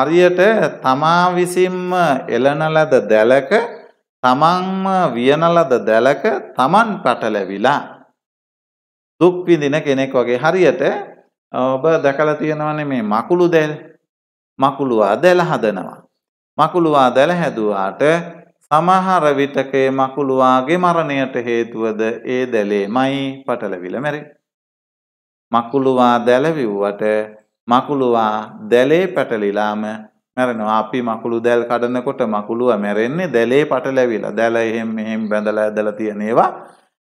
හරියට තමා විසින්ම එළන ලද දැලක තමන්ම වියන ලද දැලක තමන් පටලැවිලා දුක් විඳින කෙනෙක් වගේ හරියට ඔබ දැකලා තියෙනවනේ මේ මකුළු දැල් මකුළු ආදැල හදනවා මකුළු ආදැල හැදුවාට සමහර විටකේ මකුළුවාගේ මරණයට හේතුවද ඒ දැලේමයි පටලවිලා මැරෙන්නේ මකුළුවා දැලවිව්වට මකුළුවා දැලේ පැටලිලාම මැරෙනවා. අපි මකුළු දැල් කඩනකොට මකුළුවා මැරෙන්නේ දැලේ පැටලැවිලා. දැල එහෙම මෙහෙම බැඳලා ඇදලා තියෙන ඒවා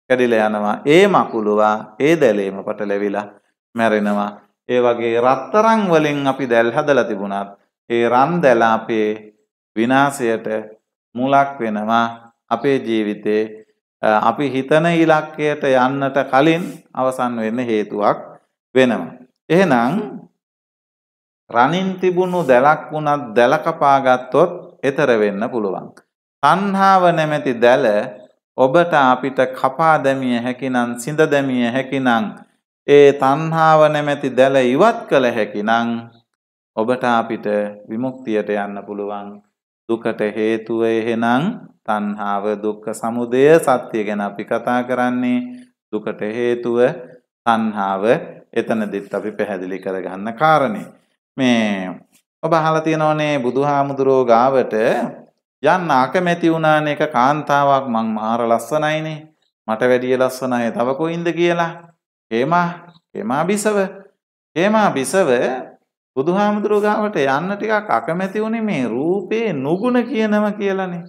කැඩිලා යනවා. ඒ මකුළුවා ඒ දැලේම පැටලැවිලා මැරෙනවා. ඒ වගේ රත්තරන් වලින් අපි දැල් හදලා තිබුණත් ඒ රන් දැල අපේ විනාශයට මුලක් වෙනවා. අපේ ජීවිතේ අපි හිතන ඉලක්කයට යන්නට කලින් අවසන් වෙන්න හේතුවක් වෙනවා. එහෙනම් රණින් තිබුණු දැලක් වුණත් දැල කපාගත්තොත් ඈතර වෙන්න පුළුවන්. තණ්හාව නැමැති දැල ඔබට අපිට කපා දැමිය හැකිනම් සිඳ දැමිය හැකිනම් ඒ තණ්හාව නැමැති දැල ඉවත් කළ හැකිනම් ඔබට අපිට විමුක්තියට යන්න පුළුවන්. දුකට හේතුව එහෙනම් තණ්හාව දුක්ඛ සමුදය සත්‍ය ගැන අපි කතා කරන්නේ දුකට හේතුව තණ්හාව එතනදිත් අපි පැහැදිලි කරගන්න කාරණේ මේ ඔබ අහලා තියෙනෝනේ බුදුහාමුදුරෝ ගාවට යන්න අකමැති වුණාන එක කාන්තාවක් මං මාර ලස්සනයිනේ මට වැඩිය ලස්සනයි තව කොයින්ද කියලා හේමා හේමා බිසව හේමා බිසව බුදුහාමුදුරුවෝ ගාවට යන්න ටිකක් අකමැති වුණේ මේ රූපේ නුගුණ කියනවා කියලානේ.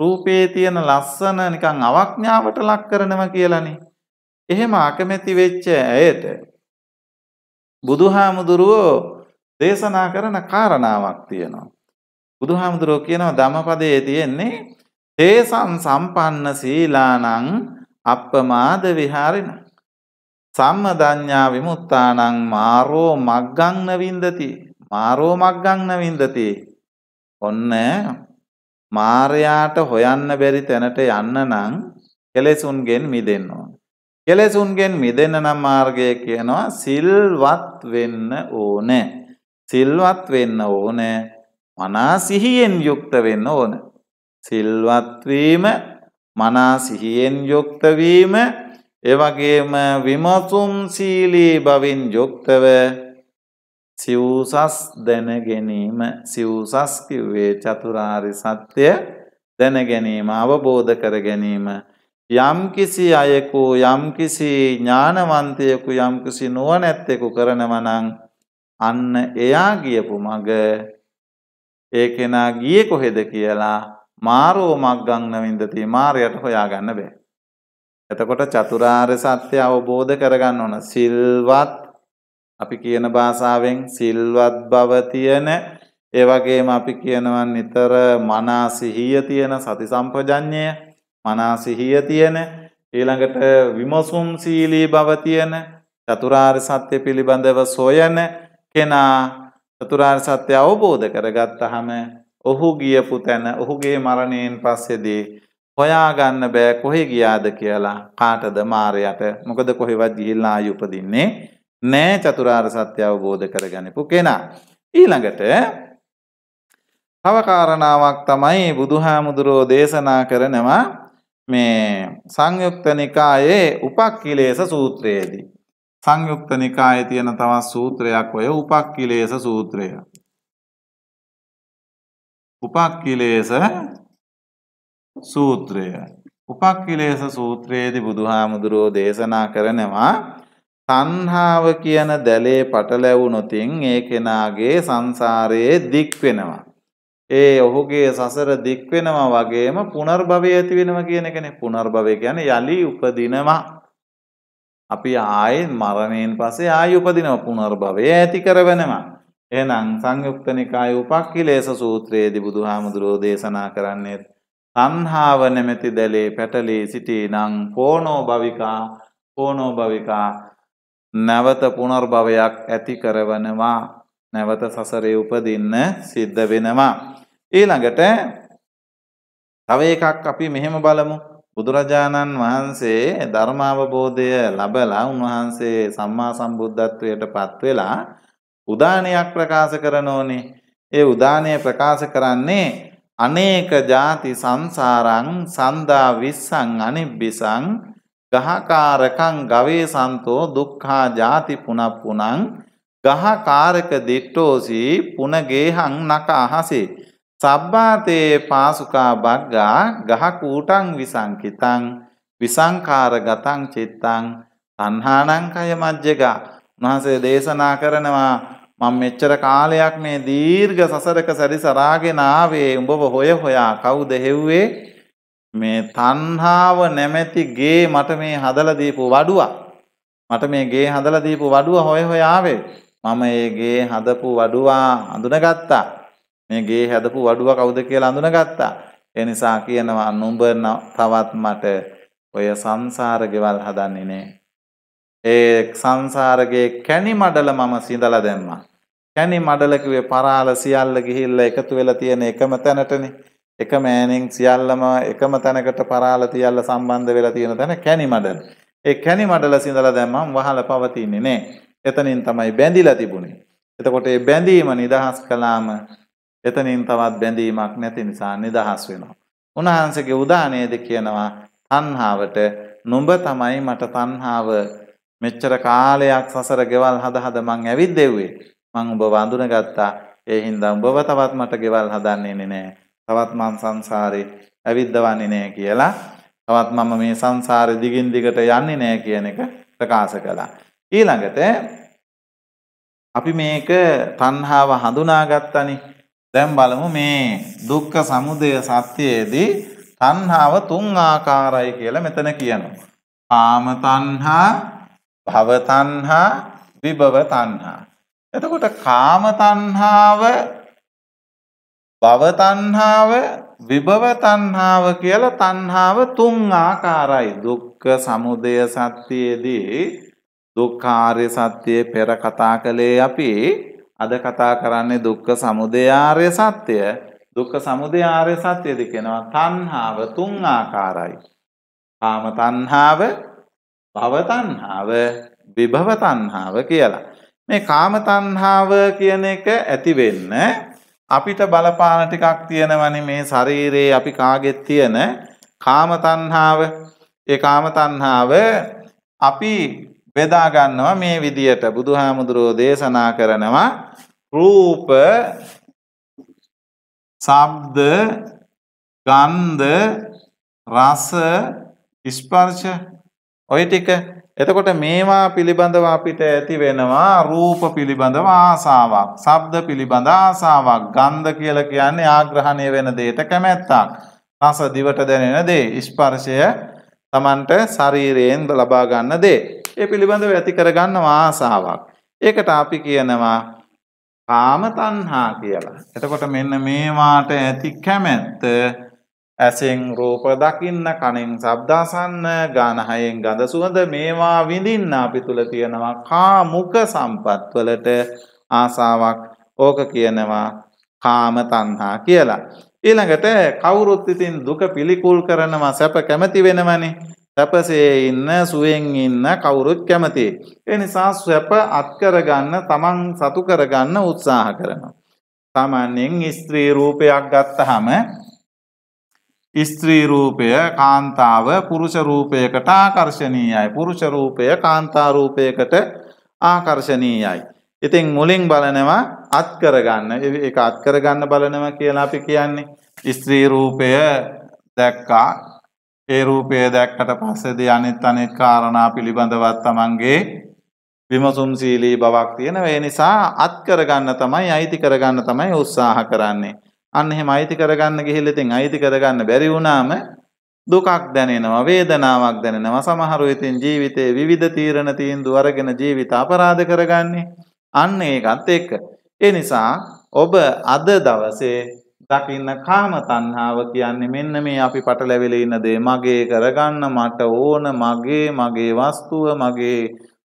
රූපේ තියෙන ලස්සන නිකන් අවඥාවට ලක් කරනවා කියලානේ. එහෙම අකමැති වෙච්ච ඇයට බුදුහාමුදුරුවෝ දේශනා කරන කාරණාවක් තියෙනවා. බුදුහාමුදුරුවෝ කියනවා ධම්මපදයේ තියෙන්නේ තේසම් සම්පන්න සීලානං අප්පමාද විහාරිනා සම්මදඥා විමුත්තානං මාරෝ මග්ගං නවින්දති මාරෝ මග්ගං නවින්දති ඔන්න මාරයාට හොයන්න බැරි තැනට යන්න නම් කෙලෙසුන්ගෙන් මිදෙන්න ඕන කෙලෙසුන්ගෙන් මිදෙන්න නම් මාර්ගය කියනවා සිල්වත් වෙන්න ඕනේ සිල්වත් වෙන්න ඕනේ මනා සිහියෙන් යුක්ත වෙන්න ඕන සිල්වත් වීම මනා සිහියෙන් යුක්ත වීම එවගේම විමසුම් සීලී බවින් යුක්තව සිව්සස් දැන ගැනීම සිව්සස් කිව්වේ චතුරාරි සත්‍ය දැන ගැනීම අවබෝධ කර ගැනීම යම්කිසි අයෙකු යම්කිසි ඥානවන්තයෙකු යම්කිසි නුවණැත්තෙකු කරනවනං අන්න එයා ගියපු මග ඒ කෙනා ගිය කොහෙද කියලා මාරෝ මග්ගං නවින්දති මාරයට හොයාගන්න බෑ එතකොට චතුරාර්ය සත්‍ය අවබෝධ කරගන්න ඕන. සිල්වත් අපි කියන භාෂාවෙන් සිල්වත් බව තියෙන ඒ වගේම අපි කියනවා නිතර මනා සිහිය තියෙන සති සම්පජඤ්ඤය, මනා සිහිය තියෙන ඊළඟට විමසුම් සීලී බව තියෙන චතුරාර්ය සත්‍ය පිළිබඳව සොයන කෙනා චතුරාර්ය සත්‍ය අවබෝධ කරගත්තාම ඔහු ගියපු තැන ඔහුගේ මරණයෙන් පස්සේදී හොයාගන්න බෑ කොහෙ ගියාද කියලා කාටද මාරයට මොකද කොහෙවත් ගිහිල්ලා ආයි උපදින්නේ නෑ චතුරාර්ය සත්‍ය අවබෝධ කරගනිපු කෙනා. ඊළඟට තව කාරණාවක් තමයි බුදුහාමුදුරෝ දේශනා කරනවා මේ සංයුක්ත නිකායේ උපක්ඛිලේශ සූත්‍රයේදී සංයුක්ත නිකායේ තියෙන තවත් සූත්‍රයක් ඔය උපක්ඛිලේශ සූත්‍රය. උපක්ඛිලේශ සූත්‍රය. උපක්ඛිලේශ සූත්‍රයේදී බුදුහාමුදුරෝ දේශනා කරනවා තණ්හාව කියන දැලේ පටලැවුනොතින් ඒ කෙනාගේ සංසාරයේ දික් වෙනවා. ඒ ඔහුගේ සසර දික් වෙනවා වගේම පුනර්භවය ඇති වෙනවා කියන එකනේ. පුනර්භවය කියන්නේ යලි උපදිනවා. අපි ආයේ මරණයෙන් පස්සේ ආයි උපදිනවා පුනර්භවය ඇති කරවෙනවා. එහෙනම් සංයුක්ත නිකායේ උපක්ඛිලේශ සූත්‍රයේදී බුදුහාමුදුරෝ දේශනා කරන්නේ තණ්හාව නැමැති දැලේ පැටලී සිටිනං පෝනෝ භවිකා පෝනෝ භවිකා නැවත පුනර්භවයක් ඇති කරවනවා නැවත සසරේ උපදින්න සිද්ධ වෙනවා ඊළඟට තව එකක් අපි මෙහෙම බලමු බුදුරජාණන් වහන්සේ ධර්මාවබෝධය ලබලා උන්වහන්සේ සම්මා සම්බුද්ධත්වයට පත් වෙලා උදානයක් ප්‍රකාශ කරනෝනේ ඒ උදානය ප්‍රකාශ කරන්නේ අනේක ಜಾති සංසාරං සන්දා විස්සං අනිබ්බිසං ගහකාරකං ගවේසන්තෝ දුක්ඛා ಜಾති පුනප්පුනං ගහකාරක දිට්ඨෝසි පුනගේහං නකහසේ සබ්බාතේ පාසුකා බග්ගා ගහ කූටං විසංකිතං විසංකාරගතං චිත්තං තණ්හානං කය මජ්ජගා උන්වහන්සේ දේශනා කරනවා මම මෙච්චර කාලයක් මේ දීර්ඝ සසරක සැරිසරාගෙන ආවේ උඹව හොය හොයා කවුද හෙව්වේ මේ තණ්හාව නැමැති ගේ මට මේ හදලා දීපු වඩුවා මට මේ ගේ හදලා දීපු වඩුව හොය හොයා ආවේ මම ඒ ගේ හදපු වඩුවා අඳුනගත්තා මේ ගේ හදපු වඩුව කවුද කියලා අඳුනගත්තා ඒ නිසා කියනවා නුඹ තවත් මට ඔය සංසාර ගෙවල් හදන්නේ නෑ ඒ සංසාරගේ කැණි මඩල මම සිඳලා දැම්මා කැණි මඩල කිව්වේ පරාල සියල්ල ගිහිල්ලා එකතු වෙලා තියෙන එකම තැනටනේ. එකම ඈනෙන් සියල්ලම එකම තැනකට පරාල තියල්ල සම්බන්ධ වෙලා තියෙන තැන කැණි මඩල. ඒ කැණි මඩල සිඳලා දැම්මම වහලා පවතින්නේ නැහැ. එතනින් තමයි බැඳිලා තිබුණේ. එතකොට මේ බැඳීම නිදහස් කළාම එතනින් තවත් බැඳීමක් නැති නිසා නිදහස් වෙනවා. උන්වහන්සේගේ උදානයේද කියනවා තණ්හාවට නුඹ තමයි මට තණ්හාව මෙච්චර කාලයක් සසර ගෙවල් හද හද මං ඇවිද්දෙව්වේ. මං ඔබ වඳුනගත්තා. ඒ හින්දා ඔබව තවත් මට ගෙවල් හදන්නේ නෑ. තවත් මං සංසාරේ ඇවිද්දවන්නේ නෑ කියලා තවත් මම මේ සංසාරේ දිගින් දිගට යන්නේ නෑ කියන එක ප්‍රකාශ කළා. ඊළඟට අපි මේක තණ්හාව හඳුනාගත්තනි. දැන් බලමු මේ දුක්ඛ සමුදය සත්‍යයේදී තණ්හාව තුන් ආකාරයි කියලා මෙතන කියනවා. කාම තණ්හා, භව තණ්හා, විභව තණ්හා. එතකොට කාම තණ්හාව භව තණ්හාව විභව තණ්හාව කියලා තණ්හාව තුන් ආකාරයි දුක්ඛ සමුදය සත්‍යයේදී දුක්ඛාරය සත්‍යයේ පෙර කතා කළේ අපි අද කතා කරන්නේ දුක්ඛ සමුදය ආර්ය සත්‍ය දුක්ඛ සමුදය ආර්ය සත්‍යද කියනවා තණ්හාව තුන් ආකාරයි කාම තණ්හාව භව තණ්හාව විභව තණ්හාව කියලා මේ කාමතන්හාාව කියන එක ඇතිවෙන්න අපිට බලපාන ටිකක් තියෙනවනි මේ ශරීරයේ අපි කාගෙත් තියෙන කාමතන්හාාව ඒ කාමතන්හාාව අපි බෙදාගන්නවා මේ විදියට බුදුහාමුදුරෝ දේශනා කරනවා රූප සබ්ද ගන්ධ රස ස්පර්ශ ඔය ටික එතකොට මේවා පිළිබඳව අපිට ඇති වෙනවා රූප පිළිබඳව ආසාවක්, ශබ්ද පිළිබඳ ආසාවක්, ගන්ධ කියලා කියන්නේ ආග්‍රහණය වෙන දෙයට කැමැත්තක්. රස දිවට දැනෙන දේ, ස්පර්ශය Tamanට ශරීරයෙන් ලබා ගන්න දේ. ඒ පිළිබඳව ඇති කරගන්නවා ආසාවක්. ඒකට අපි කියනවා කාම තණ්හා කියලා. එතකොට මෙන්න මේවාට ඇති කැමැත්ත ඇසෙන් රූප දකින්න කනෙන් ශබ්දාසන්න ගානහයෙන් ගඳ සුවඳ මේවා විඳින්න අපි තුළ තියෙනවා කාමුක සම්පත්වලට ආසාවක් ඕක කියනවා කාම තණ්හා කියලා. ඊළඟට කවුරුත් ඉතින් දුක පිළිකුල් කරනවා සැප කැමති වෙනවනේ. සැපසේ ඉන්න සුවෙන් ඉන්න කවුරුත් කැමති. ඒ නිසා සැප අත්කර ගන්න තමන් සතු කරගන්න උත්සාහ කරනවා. තමන්ෙන් ස්ත්‍රී රූපයක් ගත්තහම ස්ත්‍රී රූපය කාන්තාව පුරුෂ රූපයකට ආකර්ශණීයයි. පුරුෂ රූපය කාන්තා රූපයකට ආකර්ශණීයයි. ඉතින් මුලින් බලනවා අත් කරගන්න. ඒක අත් කරගන්න බලනවා කියලා අපි කියන්නේ. ස්ත්‍රී රූපය දැක්කා. ඒ රූපය දැක්කට පස්සේදී අනිත් අනිත් කාරණා පිළිබඳවත් Tamange විමසුම් සීලී බවක් තියෙන. ඒ නිසා අත් කරගන්න තමයි අයිති කරගන්න තමයි උත්සාහ කරන්නේ. අන්න එහෙම අයිති කරගන්න ගිහිල්ලා ඉතින් අයිති කරගන්න බැරි වුණාම දුකක් දැනෙනවා වේදනාවක් දැනෙනවා සමහරු ඉතින් ජීවිතේ විවිධ තීරණ තීන්දුව අරගෙන ජීවිත අපරාධ කරගන්නේ අන්න ඒකත් එක්ක ඒ නිසා ඔබ අද දවසේ දකින්න කාම තණ්හාව කියන්නේ මෙන්න මේ අපි පටලැවිලා ඉන්න දේ මගේ කරගන්න මට ඕන මගේ මගේ වස්තුව මගේ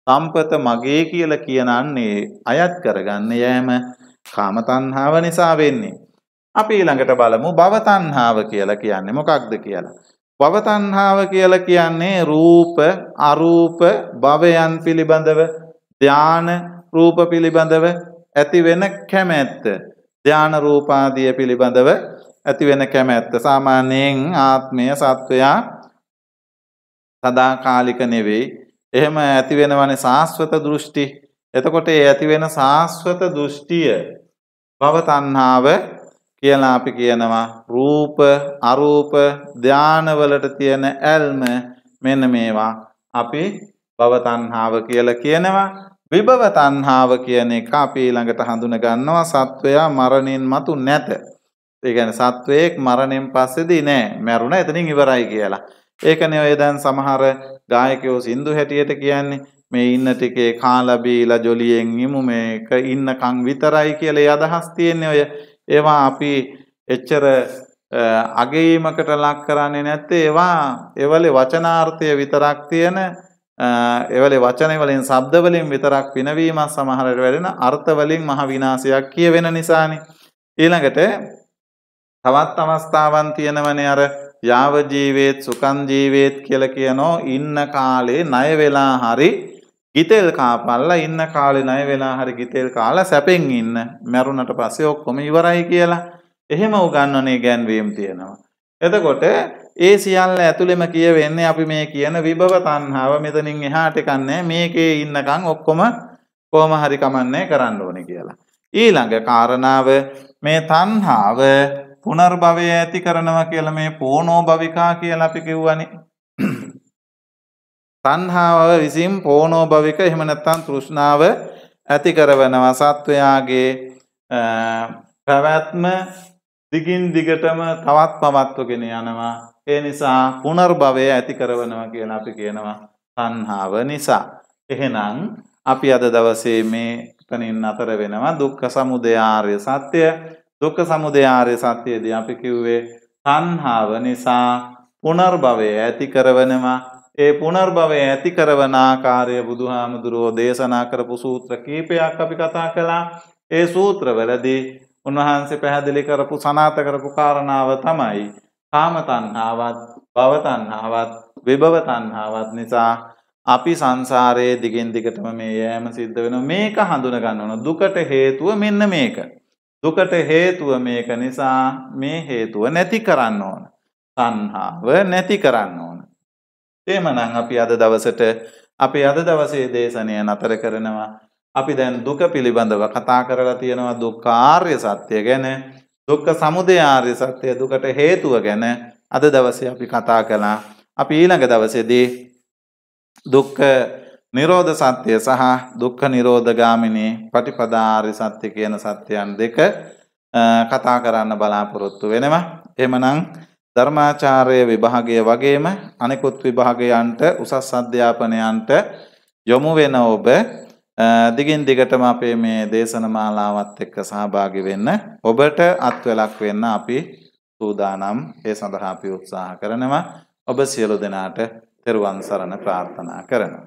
සම්පත මගේ කියලා කියන අන්නේ අයත් කරගන්න යෑම කාම තණ්හාව නිසා වෙන්නේ අපි ඊළඟට බලමු භවතණ්හාව කියලා කියන්නේ මොකක්ද කියලා. භවතණ්හාව කියලා කියන්නේ රූප, අරූප, භවයන් පිළිබඳව ධාන රූප පිළිබඳව ඇති වෙන කැමැත්ත. ධාන රූපාදිය පිළිබඳව ඇති වෙන කැමැත්ත. සාමාන්‍යයෙන් ආත්මය සත්වයා සදාකාලික නෙවෙයි. එහෙම ඇති වෙනවනේ සාස්වත දෘෂ්ටි. එතකොට ඒ ඇති වෙන සාස්වත දෘෂ්ටිය භවතණ්හාව කියලා අපි කියනවා රූප අරූප ධානවලට තියෙන ඇල්ම මෙන්න මේවා අපි භව තණ්හාව කියලා කියනවා විභව තණ්හාව කියන එක අපි ළඟට හඳුන ගන්නවා සත්වයා මරණින් මතු නැත. ඒ කියන්නේ සත්වයෙක් මරණයෙන් පස්සේදී නෑ මැරුණා එතනින් ඉවරයි කියලා. ඒකනේ ඔය දැන් සමහර ගායකයෝ සින්දු හැටියට කියන්නේ මේ ඉන්න ටිකේ කාලා බීලා ජොලියෙන් ඉමු මේක ඉන්නකම් විතරයි කියලා ඒ අදහස් තියෙන්නේ ඔය ඒවා අපි එච්චර අගීමකට ලක් කරන්නේ නැත්තේ ඒවා එවලේ වචනාර්ථය විතරක් තියෙන එවලේ වචන වලින් ශබ්ද වලින් විතරක් විනවීමක් සමහරට වැඩෙන අර්ථ වලින් මහ විනාශයක් කියවෙන නිසානේ ඊළඟට තවත් අවස්ථාවන් තියෙනවනේ අර යාව ජීවේත් සුකන් ජීවේත් කියලා කියනෝ ඉන්න කාලේ ණය වෙලා හරි ගිතෙල් කාපල්ලා ඉන්න කාලේ ණය වෙලා හරි ගිතෙල් කාලා සැපෙන් ඉන්න මැරුණට පස්සේ ඔක්කොම ඉවරයි කියලා එහෙම උගන්වන්නේ ගැන්වීම් තියෙනවා. එතකොට ඒ සියල්ල ඇතුළෙම කියවෙන්නේ අපි මේ කියන විභව තණ්හාව මෙතනින් එහාට කන්නේ මේකේ ඉන්නකම් ඔක්කොම කොහොම හරි කමන්නේ කරන්න ඕනේ කියලා. ඊළඟ කාරණාව මේ තණ්හාව පුනර්භවය ඇති කරනවා කියලා මේ පෝනෝ භවිකා කියලා අපි කිව්වනේ. තණ්හාව විසින් පෝනෝභවික එහෙම නැත්නම් තෘෂ්ණාව ඇති කරවනවා සත්වයාගේ පැවැත්ම දිගින් දිගටම තවත් පවත්වගෙන යනවා ඒ නිසා පුනර්භවය ඇති කරවනවා කියලා අපි කියනවා තණ්හාව නිසා එහෙනම් අපි අද දවසේ මේ තනින් අතර වෙනවා දුක්ඛ සමුදය ආර්ය සත්‍ය දුක්ඛ සමුදය ආර්ය සත්‍යයේදී අපි කිව්වේ තණ්හාව නිසා පුනර්භවය ඇති කරවනවා ඒ පුනර්භවය ඇති කරවන ආකාරය බුදුහාමුදුරුවෝ දේශනා කරපු සූත්‍ර කීපයක් අපි කතා කළා. ඒ සූත්‍රවලදී උන්වහන්සේ පැහැදිලි කරපු සනාත කරපු කාරණාව තමයි කාමතණ්හාවත් භවතණ්හාවත් විභවතණ්හාවත් නිසා අපි සංසාරයේ දිගින් දිගටම මේ යෑම සිද්ධ වෙනවා මේක හඳුන ගන්නවන දුකට හේතුව මෙන්න මේක දුකට හේතුව මේක නිසා මේ හේතුව නැති කරන්න ඕන තණ්හාව නැති කරන්න එහෙමනම් අපි අද දවසට අපි අද දවසේ දේශනය නතර කරනවා. අපි දැන් දුක පිළිබඳව කතා කරලා තියෙනවා දුක්ඛාර්ය සත්‍ය ගැන. දුක්ඛ සමුදය ආර්ය සත්‍ය දුකට හේතුව ගැන අද දවසේ අපි කතා කළා. අපි ඊළඟ දවසේදී දුක්ඛ නිරෝධ සත්‍යය සහ දුක්ඛ නිරෝධගාමිනී පටිපදාාරි සත්‍ය කියන සත්‍යයන් දෙක කතා කරන්න බලාපොරොත්තු වෙනවා. එහෙමනම් ධර්මාචාර්ය විභාගය වගේම අනෙකුත් විභාගයන්ට උසස් අධ්‍යාපනයන්ට යොමු වෙන ඔබ දිගින් දිගටම අපේ මේ දේශන මාලාවත් එක්ක සහභාගි වෙන්න ඔබට අත්වලක් වෙන්න අපි සූදානම් ඒ සඳහා අපි උත්සාහ කරනවා ඔබ සියලු දෙනාට තෙරුවන් සරණ ප්‍රාර්ථනා කරනවා